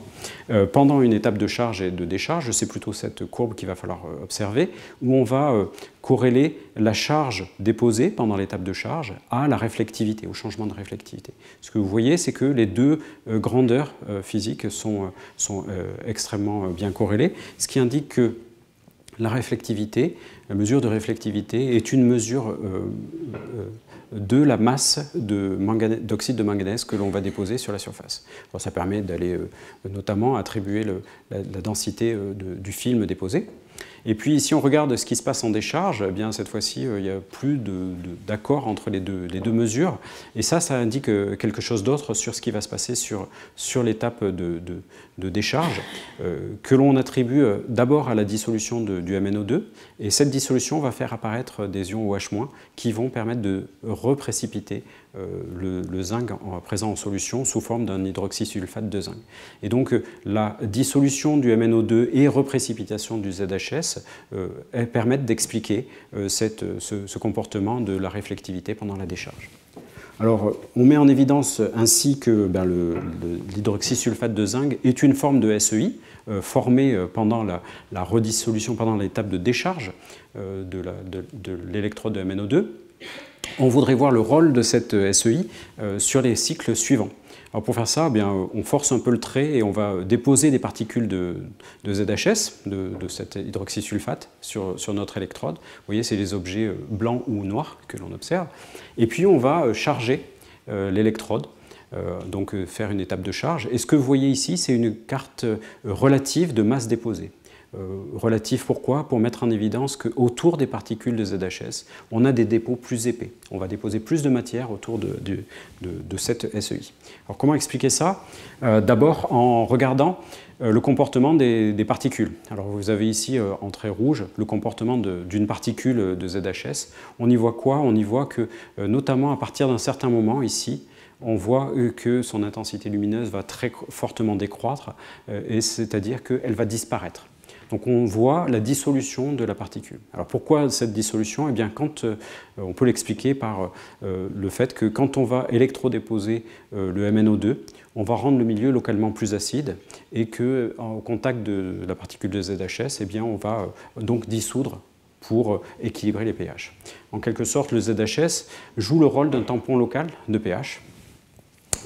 euh, pendant une étape de charge et de décharge. C'est plutôt cette courbe qu'il va falloir observer, où on va corréler la charge déposée pendant l'étape de charge à la réflectivité, au changement de réflectivité. Ce que vous voyez, c'est que les deux grandeurs physiques sont extrêmement bien corrélées, ce qui indique que la réflectivité la mesure de réflectivité est une mesure euh, euh, de la masse d'oxyde de, manganèse que l'on va déposer sur la surface. ça permet d'aller euh, notamment attribuer la, densité du film déposé. Et puis si on regarde ce qui se passe en décharge, eh bien cette fois-ci, euh, il n'y a plus d'accord entre les deux, mesures. Et ça, ça indique euh, quelque chose d'autre sur ce qui va se passer sur, l'étape de, décharge, euh, que l'on attribue d'abord à la dissolution du MNO2. Et cette dissolution va faire apparaître des ions OH- qui vont permettre de reprécipiter euh, le, zinc présent en solution sous forme d'un hydroxysulfate de zinc. Et donc euh, la dissolution du MnO2 et reprécipitation du ZHS euh, permettent d'expliquer ce, ce comportement de la réflectivité pendant la décharge. Alors, on met en évidence ainsi que ben, l'hydroxysulfate de zinc est une forme de SEI formée pendant la, redissolution, pendant l'étape de décharge de l'électrode de MnO2 on voudrait voir le rôle de cette euh, SEI euh, sur les cycles suivants. pour faire ça, eh bien, euh, on force un peu le trait et on va déposer des particules de, ZHS, de, de, cet hydroxysulfate, sur, sur, notre électrode. Vous voyez, c'est les objets blancs ou noirs que l'on observe. Et puis on va charger l'électrode, donc faire une étape de charge. Et ce que vous voyez ici, c'est une carte relative de masse déposée. Euh, relatif pourquoi Pour mettre en évidence qu'autour des particules de ZHS, on a des dépôts plus épais. On va déposer plus de matière autour de, cette SEI. Alors comment expliquer ça euh, D'abord en regardant euh, le comportement des, particules. Alors vous avez ici en trait rouge le comportement d'une particule de ZHS. On y voit quoi On y voit que notamment à partir d'un certain moment ici, on voit que son intensité lumineuse va très fortement décroître, et c'est-à-dire qu'elle va disparaître. Donc on voit la dissolution de la particule. Alors pourquoi cette dissolution Eh bien, quand, euh, on peut l'expliquer par euh, le fait que quand on va électrodéposer euh, le MnO2, on va rendre le milieu localement plus acide et qu'au contact de la particule de ZHS, eh bien, on va donc dissoudre pour équilibrer les pH. En quelque sorte, le ZHS joue le rôle d'un tampon local de pH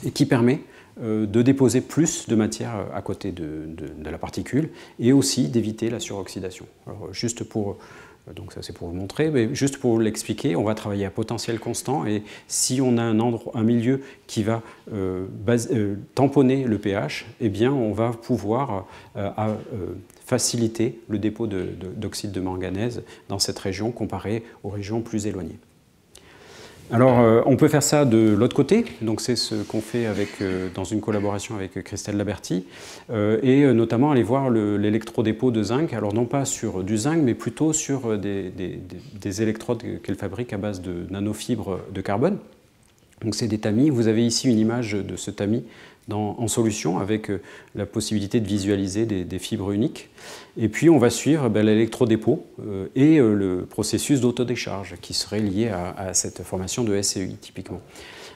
et qui permet euh, de déposer plus de matière à côté de, la particule et aussi d'éviter la suroxydation. juste pour euh, donc c'est pour vous montrer, mais juste pour l'expliquer, on va travailler à potentiel constant et si on a un, milieu qui va euh, tamponner le pH, eh bien on va pouvoir faciliter le dépôt d'oxyde de, de manganèse dans cette région comparé aux régions plus éloignées. Alors, euh, on peut faire ça de l'autre côté, donc c'est ce qu'on fait avec, euh, dans une collaboration avec Christelle Laberti, euh, et notamment aller voir l'électrodépôt de zinc, alors non pas sur du zinc, mais plutôt sur des, des électrodes qu'elle fabrique à base de nanofibres de carbone. Donc c'est des tamis. Vous avez ici une image de ce tamis en solution avec euh, la possibilité de visualiser des, fibres uniques. Et puis on va suivre ben, l'électrodépôt euh, et euh, le processus d'autodécharge qui serait lié à, cette formation de SEI typiquement.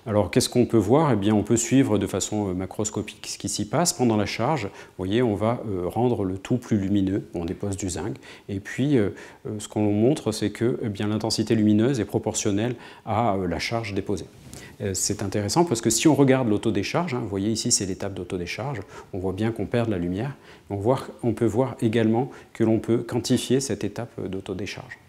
Alors qu'est-ce qu'on peut voir Eh bien on peut suivre de façon macroscopique ce qui s'y passe pendant la charge. Vous voyez, on va rendre le tout plus lumineux, on dépose du zinc. Et puis ce qu'on montre, c'est que eh bien l'intensité lumineuse est proportionnelle à la charge déposée. Euh, c'est intéressant parce que si on regarde l'autodécharge, hein, vous voyez ici c'est l'étape d'autodécharge, on voit bien qu'on perd de la lumière, on, peut voir également que l'on peut quantifier cette étape euh, d'autodécharge.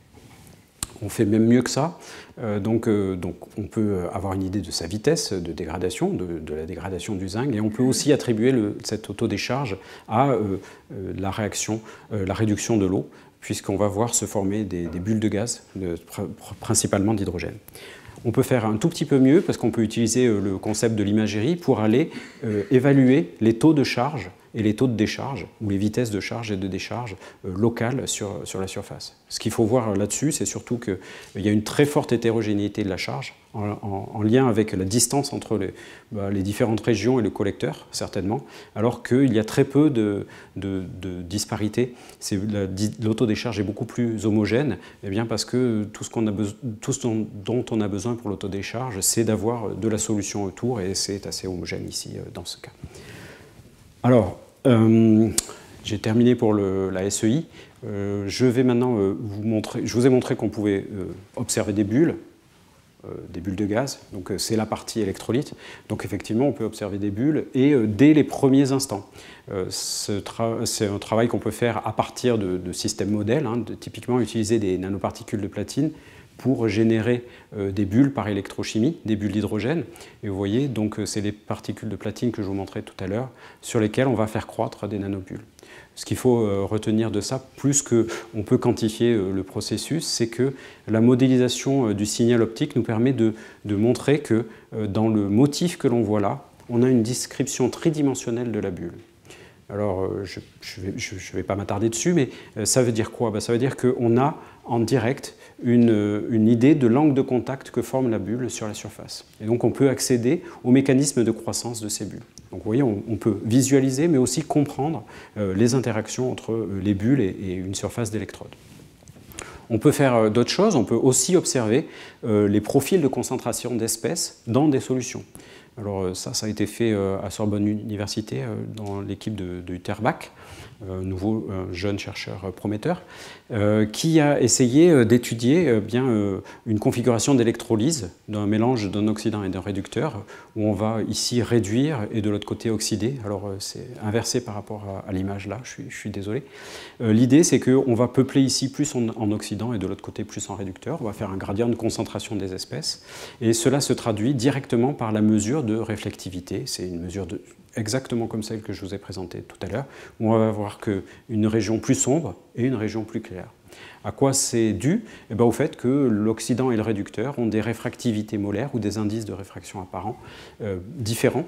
On fait même mieux que ça, euh, donc, on peut avoir une idée de sa vitesse de dégradation, de, la dégradation du zinc, et on peut aussi attribuer cette autodécharge à la, réaction, la réduction de l'eau, puisqu'on va voir se former des, bulles de gaz, principalement d'hydrogène on peut faire un tout petit peu mieux parce qu'on peut utiliser euh, le concept de l'imagerie pour aller euh, évaluer les taux de charge et les taux de décharge ou les vitesses de charge et de décharge euh, locales sur, sur la surface. Ce qu'il faut voir là-dessus, c'est surtout qu'il euh, y a une très forte hétérogénéité de la charge en, lien avec la distance entre les, bah, les, différentes régions et le collecteur, certainement, alors qu'il y a très peu de, de, disparités. L'autodécharge est beaucoup plus homogène eh bien parce que tout ce, a tout dont, dont on a besoin pour l'autodécharge, c'est d'avoir de la solution autour et c'est assez homogène ici euh, dans ce cas. Alors, euh, j'ai terminé pour la SEI. Euh, je vais maintenant euh, vous montrer. Je vous ai montré qu'on pouvait observer des bulles, des bulles de gaz. Donc c'est la partie électrolyte. Donc effectivement, on peut observer des bulles et dès les premiers instants. c'est un travail qu'on peut faire à partir de, systèmes modèles. Hein, typiquement, utiliser des nanoparticules de platine pour générer euh, des bulles par électrochimie, des bulles d'hydrogène. Et vous voyez, donc euh, c'est les particules de platine que je vous montrais tout à l'heure, sur lesquelles on va faire croître des nanobulles. Ce qu'il faut euh, retenir de ça, plus qu'on peut quantifier le processus, c'est que la modélisation du signal optique nous permet de, montrer que dans le motif que l'on voit là, on a une description tridimensionnelle de la bulle. Alors, je ne vais, pas m'attarder dessus, mais ça veut dire quoi ben, Ça veut dire qu'on a en direct une, idée de l'angle de contact que forme la bulle sur la surface. Et donc on peut accéder aux mécanismes de croissance de ces bulles. Donc vous voyez, on, peut visualiser mais aussi comprendre euh, les interactions entre euh, les bulles et, une surface d'électrode. On peut faire euh, d'autres choses, on peut aussi observer les profils de concentration d'espèces dans des solutions. Alors ça, ça a été fait à Sorbonne Université dans l'équipe de, de euh, nouveau euh, jeune chercheur euh, prometteur, qui a essayé d'étudier bien une configuration d'électrolyse d'un mélange d'un oxydant et d'un réducteur, où on va ici réduire et de l'autre côté oxyder. Alors c'est inversé par rapport à, l'image là, je suis, désolé. L'idée c'est qu'on va peupler ici plus en, en oxydant et de l'autre côté plus en réducteur. On va faire un gradient de concentration des espèces et cela se traduit directement par la mesure de réflectivité. C'est une mesure de exactement comme celle que je vous ai présentée tout à l'heure, où on va voir qu'une région plus sombre et une région plus claire. À quoi c'est dû eh ben, Au fait que l'oxydant et le réducteur ont des réfractivités molaires ou des indices de réfraction apparents euh, différents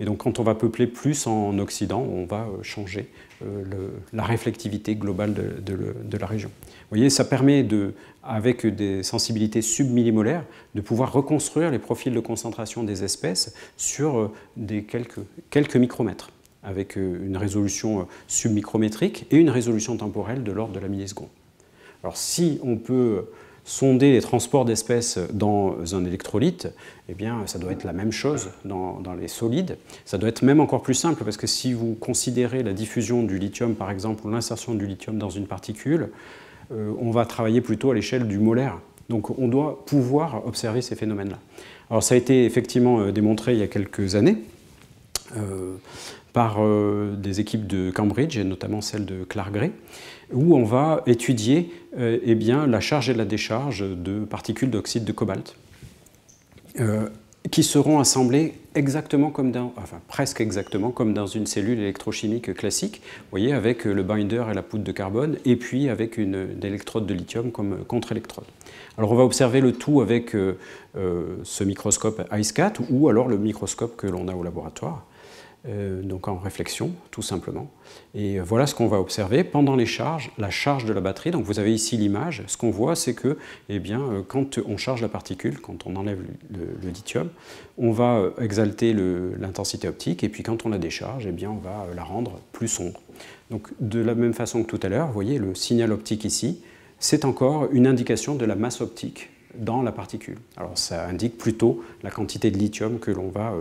et donc quand on va peupler plus en Occident, on va euh, changer euh, la réflectivité globale de, la région. Vous voyez, ça permet, de, avec des sensibilités submillimolaires, de pouvoir reconstruire les profils de concentration des espèces sur euh, des quelques, quelques micromètres avec une résolution submicrométrique et une résolution temporelle de l'ordre de la milliseconde. Alors si on peut sonder les transports d'espèces dans un électrolyte, eh bien, ça doit être la même chose dans, les solides. Ça doit être même encore plus simple parce que si vous considérez la diffusion du lithium, par exemple, ou l'insertion du lithium dans une particule, euh, on va travailler plutôt à l'échelle du molaire. Donc, on doit pouvoir observer ces phénomènes-là. Alors, ça a été effectivement euh, démontré il y a quelques années. Euh, par euh, des équipes de Cambridge, et notamment celle de Clargray, Gray, où on va étudier euh, eh bien, la charge et la décharge de particules d'oxyde de cobalt, euh, qui seront assemblées exactement comme dans, presque exactement comme dans une cellule électrochimique classique, vous voyez, avec le binder et la poudre de carbone, et puis avec une, une électrode de lithium comme contre-électrode. Alors on va observer le tout avec ce microscope IceCat ou alors le microscope que l'on a au laboratoire. Euh, donc en réflexion tout simplement. Et euh, voilà ce qu'on va observer pendant les charges, la charge de la batterie. Donc vous avez ici l'image, ce qu'on voit c'est que eh bien, euh, quand on charge la particule, quand on enlève le, lithium, on va exalter l'intensité optique et puis quand on la décharge, eh bien, on va la rendre plus sombre. Donc de la même façon que tout à l'heure, vous voyez le signal optique ici, c'est encore une indication de la masse optique dans la particule. Alors ça indique plutôt la quantité de lithium que l'on va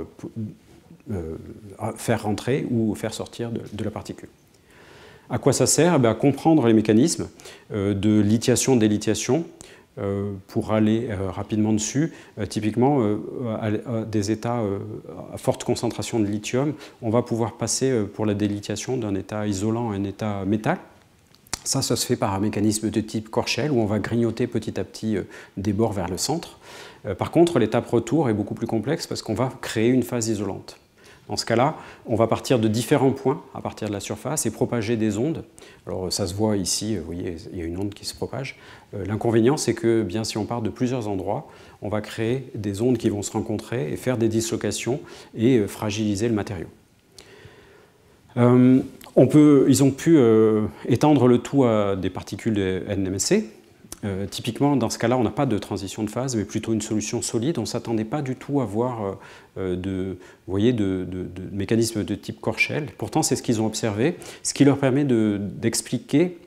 euh, faire rentrer ou faire sortir de, la particule. À quoi ça sert eh À comprendre les mécanismes euh, de litiation-délitiation euh, pour aller rapidement dessus. typiquement, à, des états à forte concentration de lithium, on va pouvoir passer pour la délitiation d'un état isolant à un état métal. Ça, ça se fait par un mécanisme de type Korchel où on va grignoter petit à petit des bords vers le centre. Par contre, l'étape retour est beaucoup plus complexe parce qu'on va créer une phase isolante. En ce cas-là, on va partir de différents points à partir de la surface et propager des ondes. Alors ça se voit ici, vous voyez, il y a une onde qui se propage. Euh, l'inconvénient, c'est que eh bien si on part de plusieurs endroits, on va créer des ondes qui vont se rencontrer et faire des dislocations et euh, fragiliser le matériau. Euh, on peut, ils ont pu étendre le tout à des particules de NMC, euh, typiquement, dans ce cas-là, on n'a pas de transition de phase, mais plutôt une solution solide. On ne s'attendait pas du tout à voir euh, euh, de, voyez, de, de, mécanismes de type corchelle. Pourtant, c'est ce qu'ils ont observé, ce qui leur permet d'expliquer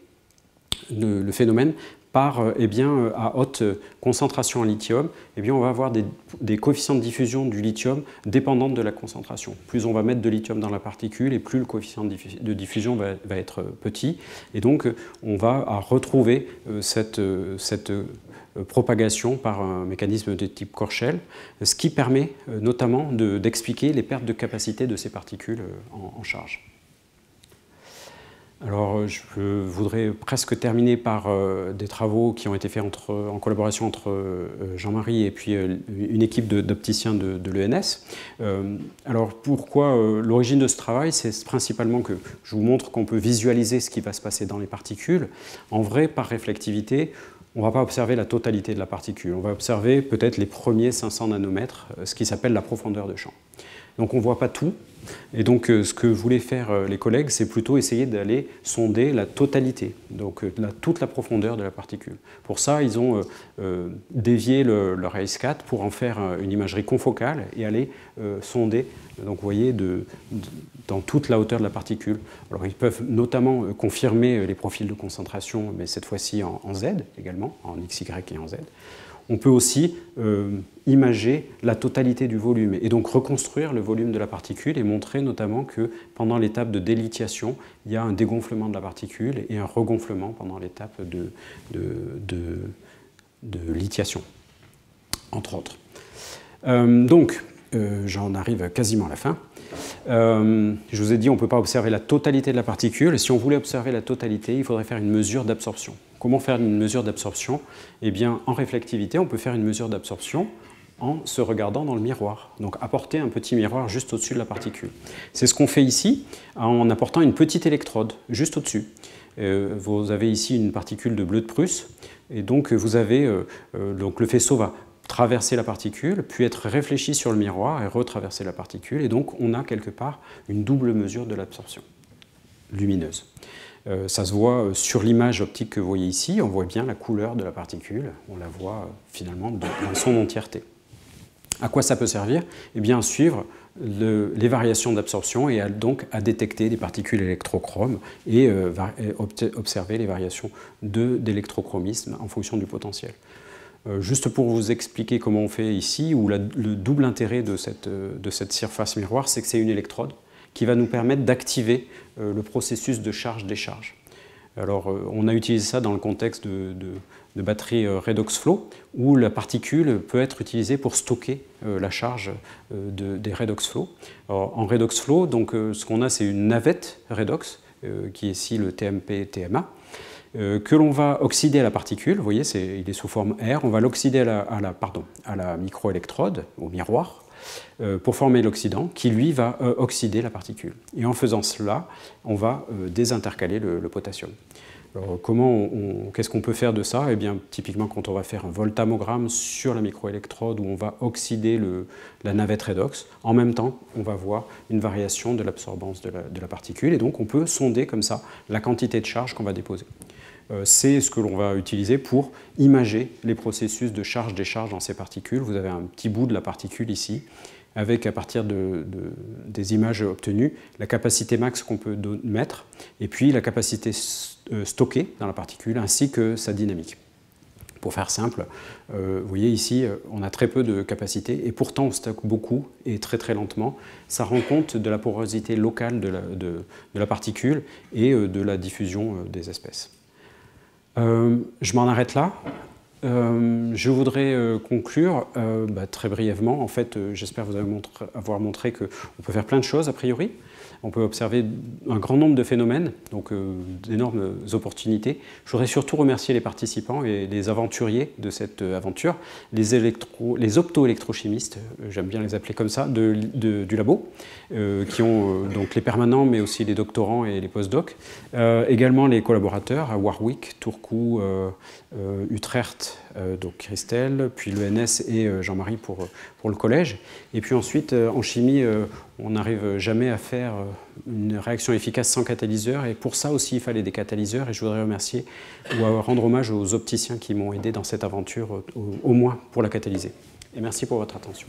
le, phénomène par, euh, eh bien, euh, à haute euh, concentration en lithium, eh bien, on va avoir des, coefficients de diffusion du lithium dépendants de la concentration. Plus on va mettre de lithium dans la particule et plus le coefficient de diffusion va, être petit. Et donc, on va retrouver cette, propagation par un mécanisme de type Korchel, ce qui permet notamment d'expliquer les pertes de capacité de ces particules en charge. Alors, euh, je voudrais presque terminer par euh, des travaux qui ont été faits entre, en collaboration entre euh, Jean-Marie et puis une équipe d'opticiens de, de l'ENS. alors, pourquoi l'origine de ce travail C'est principalement que je vous montre qu'on peut visualiser ce qui va se passer dans les particules. En vrai, par réflectivité, on ne va pas observer la totalité de la particule. On va observer peut-être les premiers 500 nanomètres, ce qui s'appelle la profondeur de champ. Donc, on ne voit pas tout, et donc, euh, ce que voulaient faire euh, les collègues, c'est plutôt essayer d'aller sonder la totalité, donc euh, toute la profondeur de la particule. Pour ça, ils ont dévié leur AS4 pour en faire une imagerie confocale et aller sonder, donc vous voyez, dans toute la hauteur de la particule. Alors, ils peuvent notamment confirmer les profils de concentration, mais cette fois-ci en, en Z également, en XY et en Z on peut aussi euh, imager la totalité du volume et donc reconstruire le volume de la particule et montrer notamment que pendant l'étape de délitiation, il y a un dégonflement de la particule et un regonflement pendant l'étape de, de, entre autres. Euh, donc, euh, j'en arrive quasiment à la fin. je vous ai dit, on ne peut pas observer la totalité de la particule. Si on voulait observer la totalité, il faudrait faire une mesure d'absorption. Comment faire une mesure d'absorption Eh bien, en réflectivité, on peut faire une mesure d'absorption en se regardant dans le miroir. Donc apporter un petit miroir juste au-dessus de la particule. C'est ce qu'on fait ici en apportant une petite électrode juste au-dessus. Euh, vous avez ici une particule de bleu de Prusse et donc vous avez euh, euh, donc le faisceau va traverser la particule, puis être réfléchi sur le miroir et retraverser la particule et donc on a quelque part une double mesure de l'absorption lumineuse. Euh, ça se voit euh, sur l'image optique que vous voyez ici, on voit bien la couleur de la particule, on la voit euh, finalement dans son entièreté. À quoi ça peut servir Eh bien, à suivre les variations d'absorption et donc à détecter des particules électrochromes et, observer les variations d'électrochromisme en fonction du potentiel. juste pour vous expliquer comment on fait ici, où le double intérêt de cette surface miroir, c'est que c'est une électrode qui va nous permettre d'activer euh, le processus de charge-décharge. Alors, euh, on a utilisé ça dans le contexte de, batteries batterie euh, redox flow, où la particule peut être utilisée pour stocker la charge de, des redox flow. Alors, en redox flow, donc, ce qu'on a, c'est une navette redox, qui est ici le TMP-TMA, que l'on va oxyder à la particule. Vous voyez, il est sous forme R. On va l'oxyder à la, à la, pardon, à la microélectrode, au miroir, euh, pour former l'oxydant qui, lui, va euh, oxyder la particule. Et en faisant cela, on va euh, désintercaler le, potassium. Alors, comment qu'est-ce qu'on peut faire de ça Eh bien, typiquement, quand on va faire un voltammogramme sur la microélectrode où on va oxyder la navette redox, en même temps, on va voir une variation de l'absorbance de, la, de la particule et donc on peut sonder comme ça la quantité de charge qu'on va déposer c'est ce que l'on va utiliser pour imager les processus de charge-décharge dans ces particules. Vous avez un petit bout de la particule ici, avec à partir de, des images obtenues la capacité max qu'on peut mettre et puis la capacité euh, stockée dans la particule ainsi que sa dynamique. Pour faire simple, euh, vous voyez ici, euh, on a très peu de capacité et pourtant on stocke beaucoup et très très lentement. Ça rend compte de la porosité locale de la, particule et de la diffusion des espèces. je m'en arrête là. Euh, je voudrais euh, conclure euh, bah, très brièvement. En fait, j'espère vous avoir montré, avoir montré qu'on peut faire plein de choses, a priori on peut observer un grand nombre de phénomènes, donc euh, d'énormes opportunités. Je voudrais surtout remercier les participants et les aventuriers de cette euh, aventure, les, électro, les optoélectrochimistes, euh, j'aime bien les appeler comme ça, du labo, qui ont donc les permanents, mais aussi les doctorants et les postdocs. également les collaborateurs à Warwick, Turku, Utrecht, euh, donc Christelle, puis l'ENS et euh, Jean-Marie pour, euh, pour le collège. Et puis ensuite, en chimie, on n'arrive jamais à faire une réaction efficace sans catalyseur. Et pour ça aussi, il fallait des catalyseurs. Et je voudrais remercier ou rendre hommage aux opticiens qui m'ont aidé dans cette aventure, au moins pour la catalyser. Et merci pour votre attention.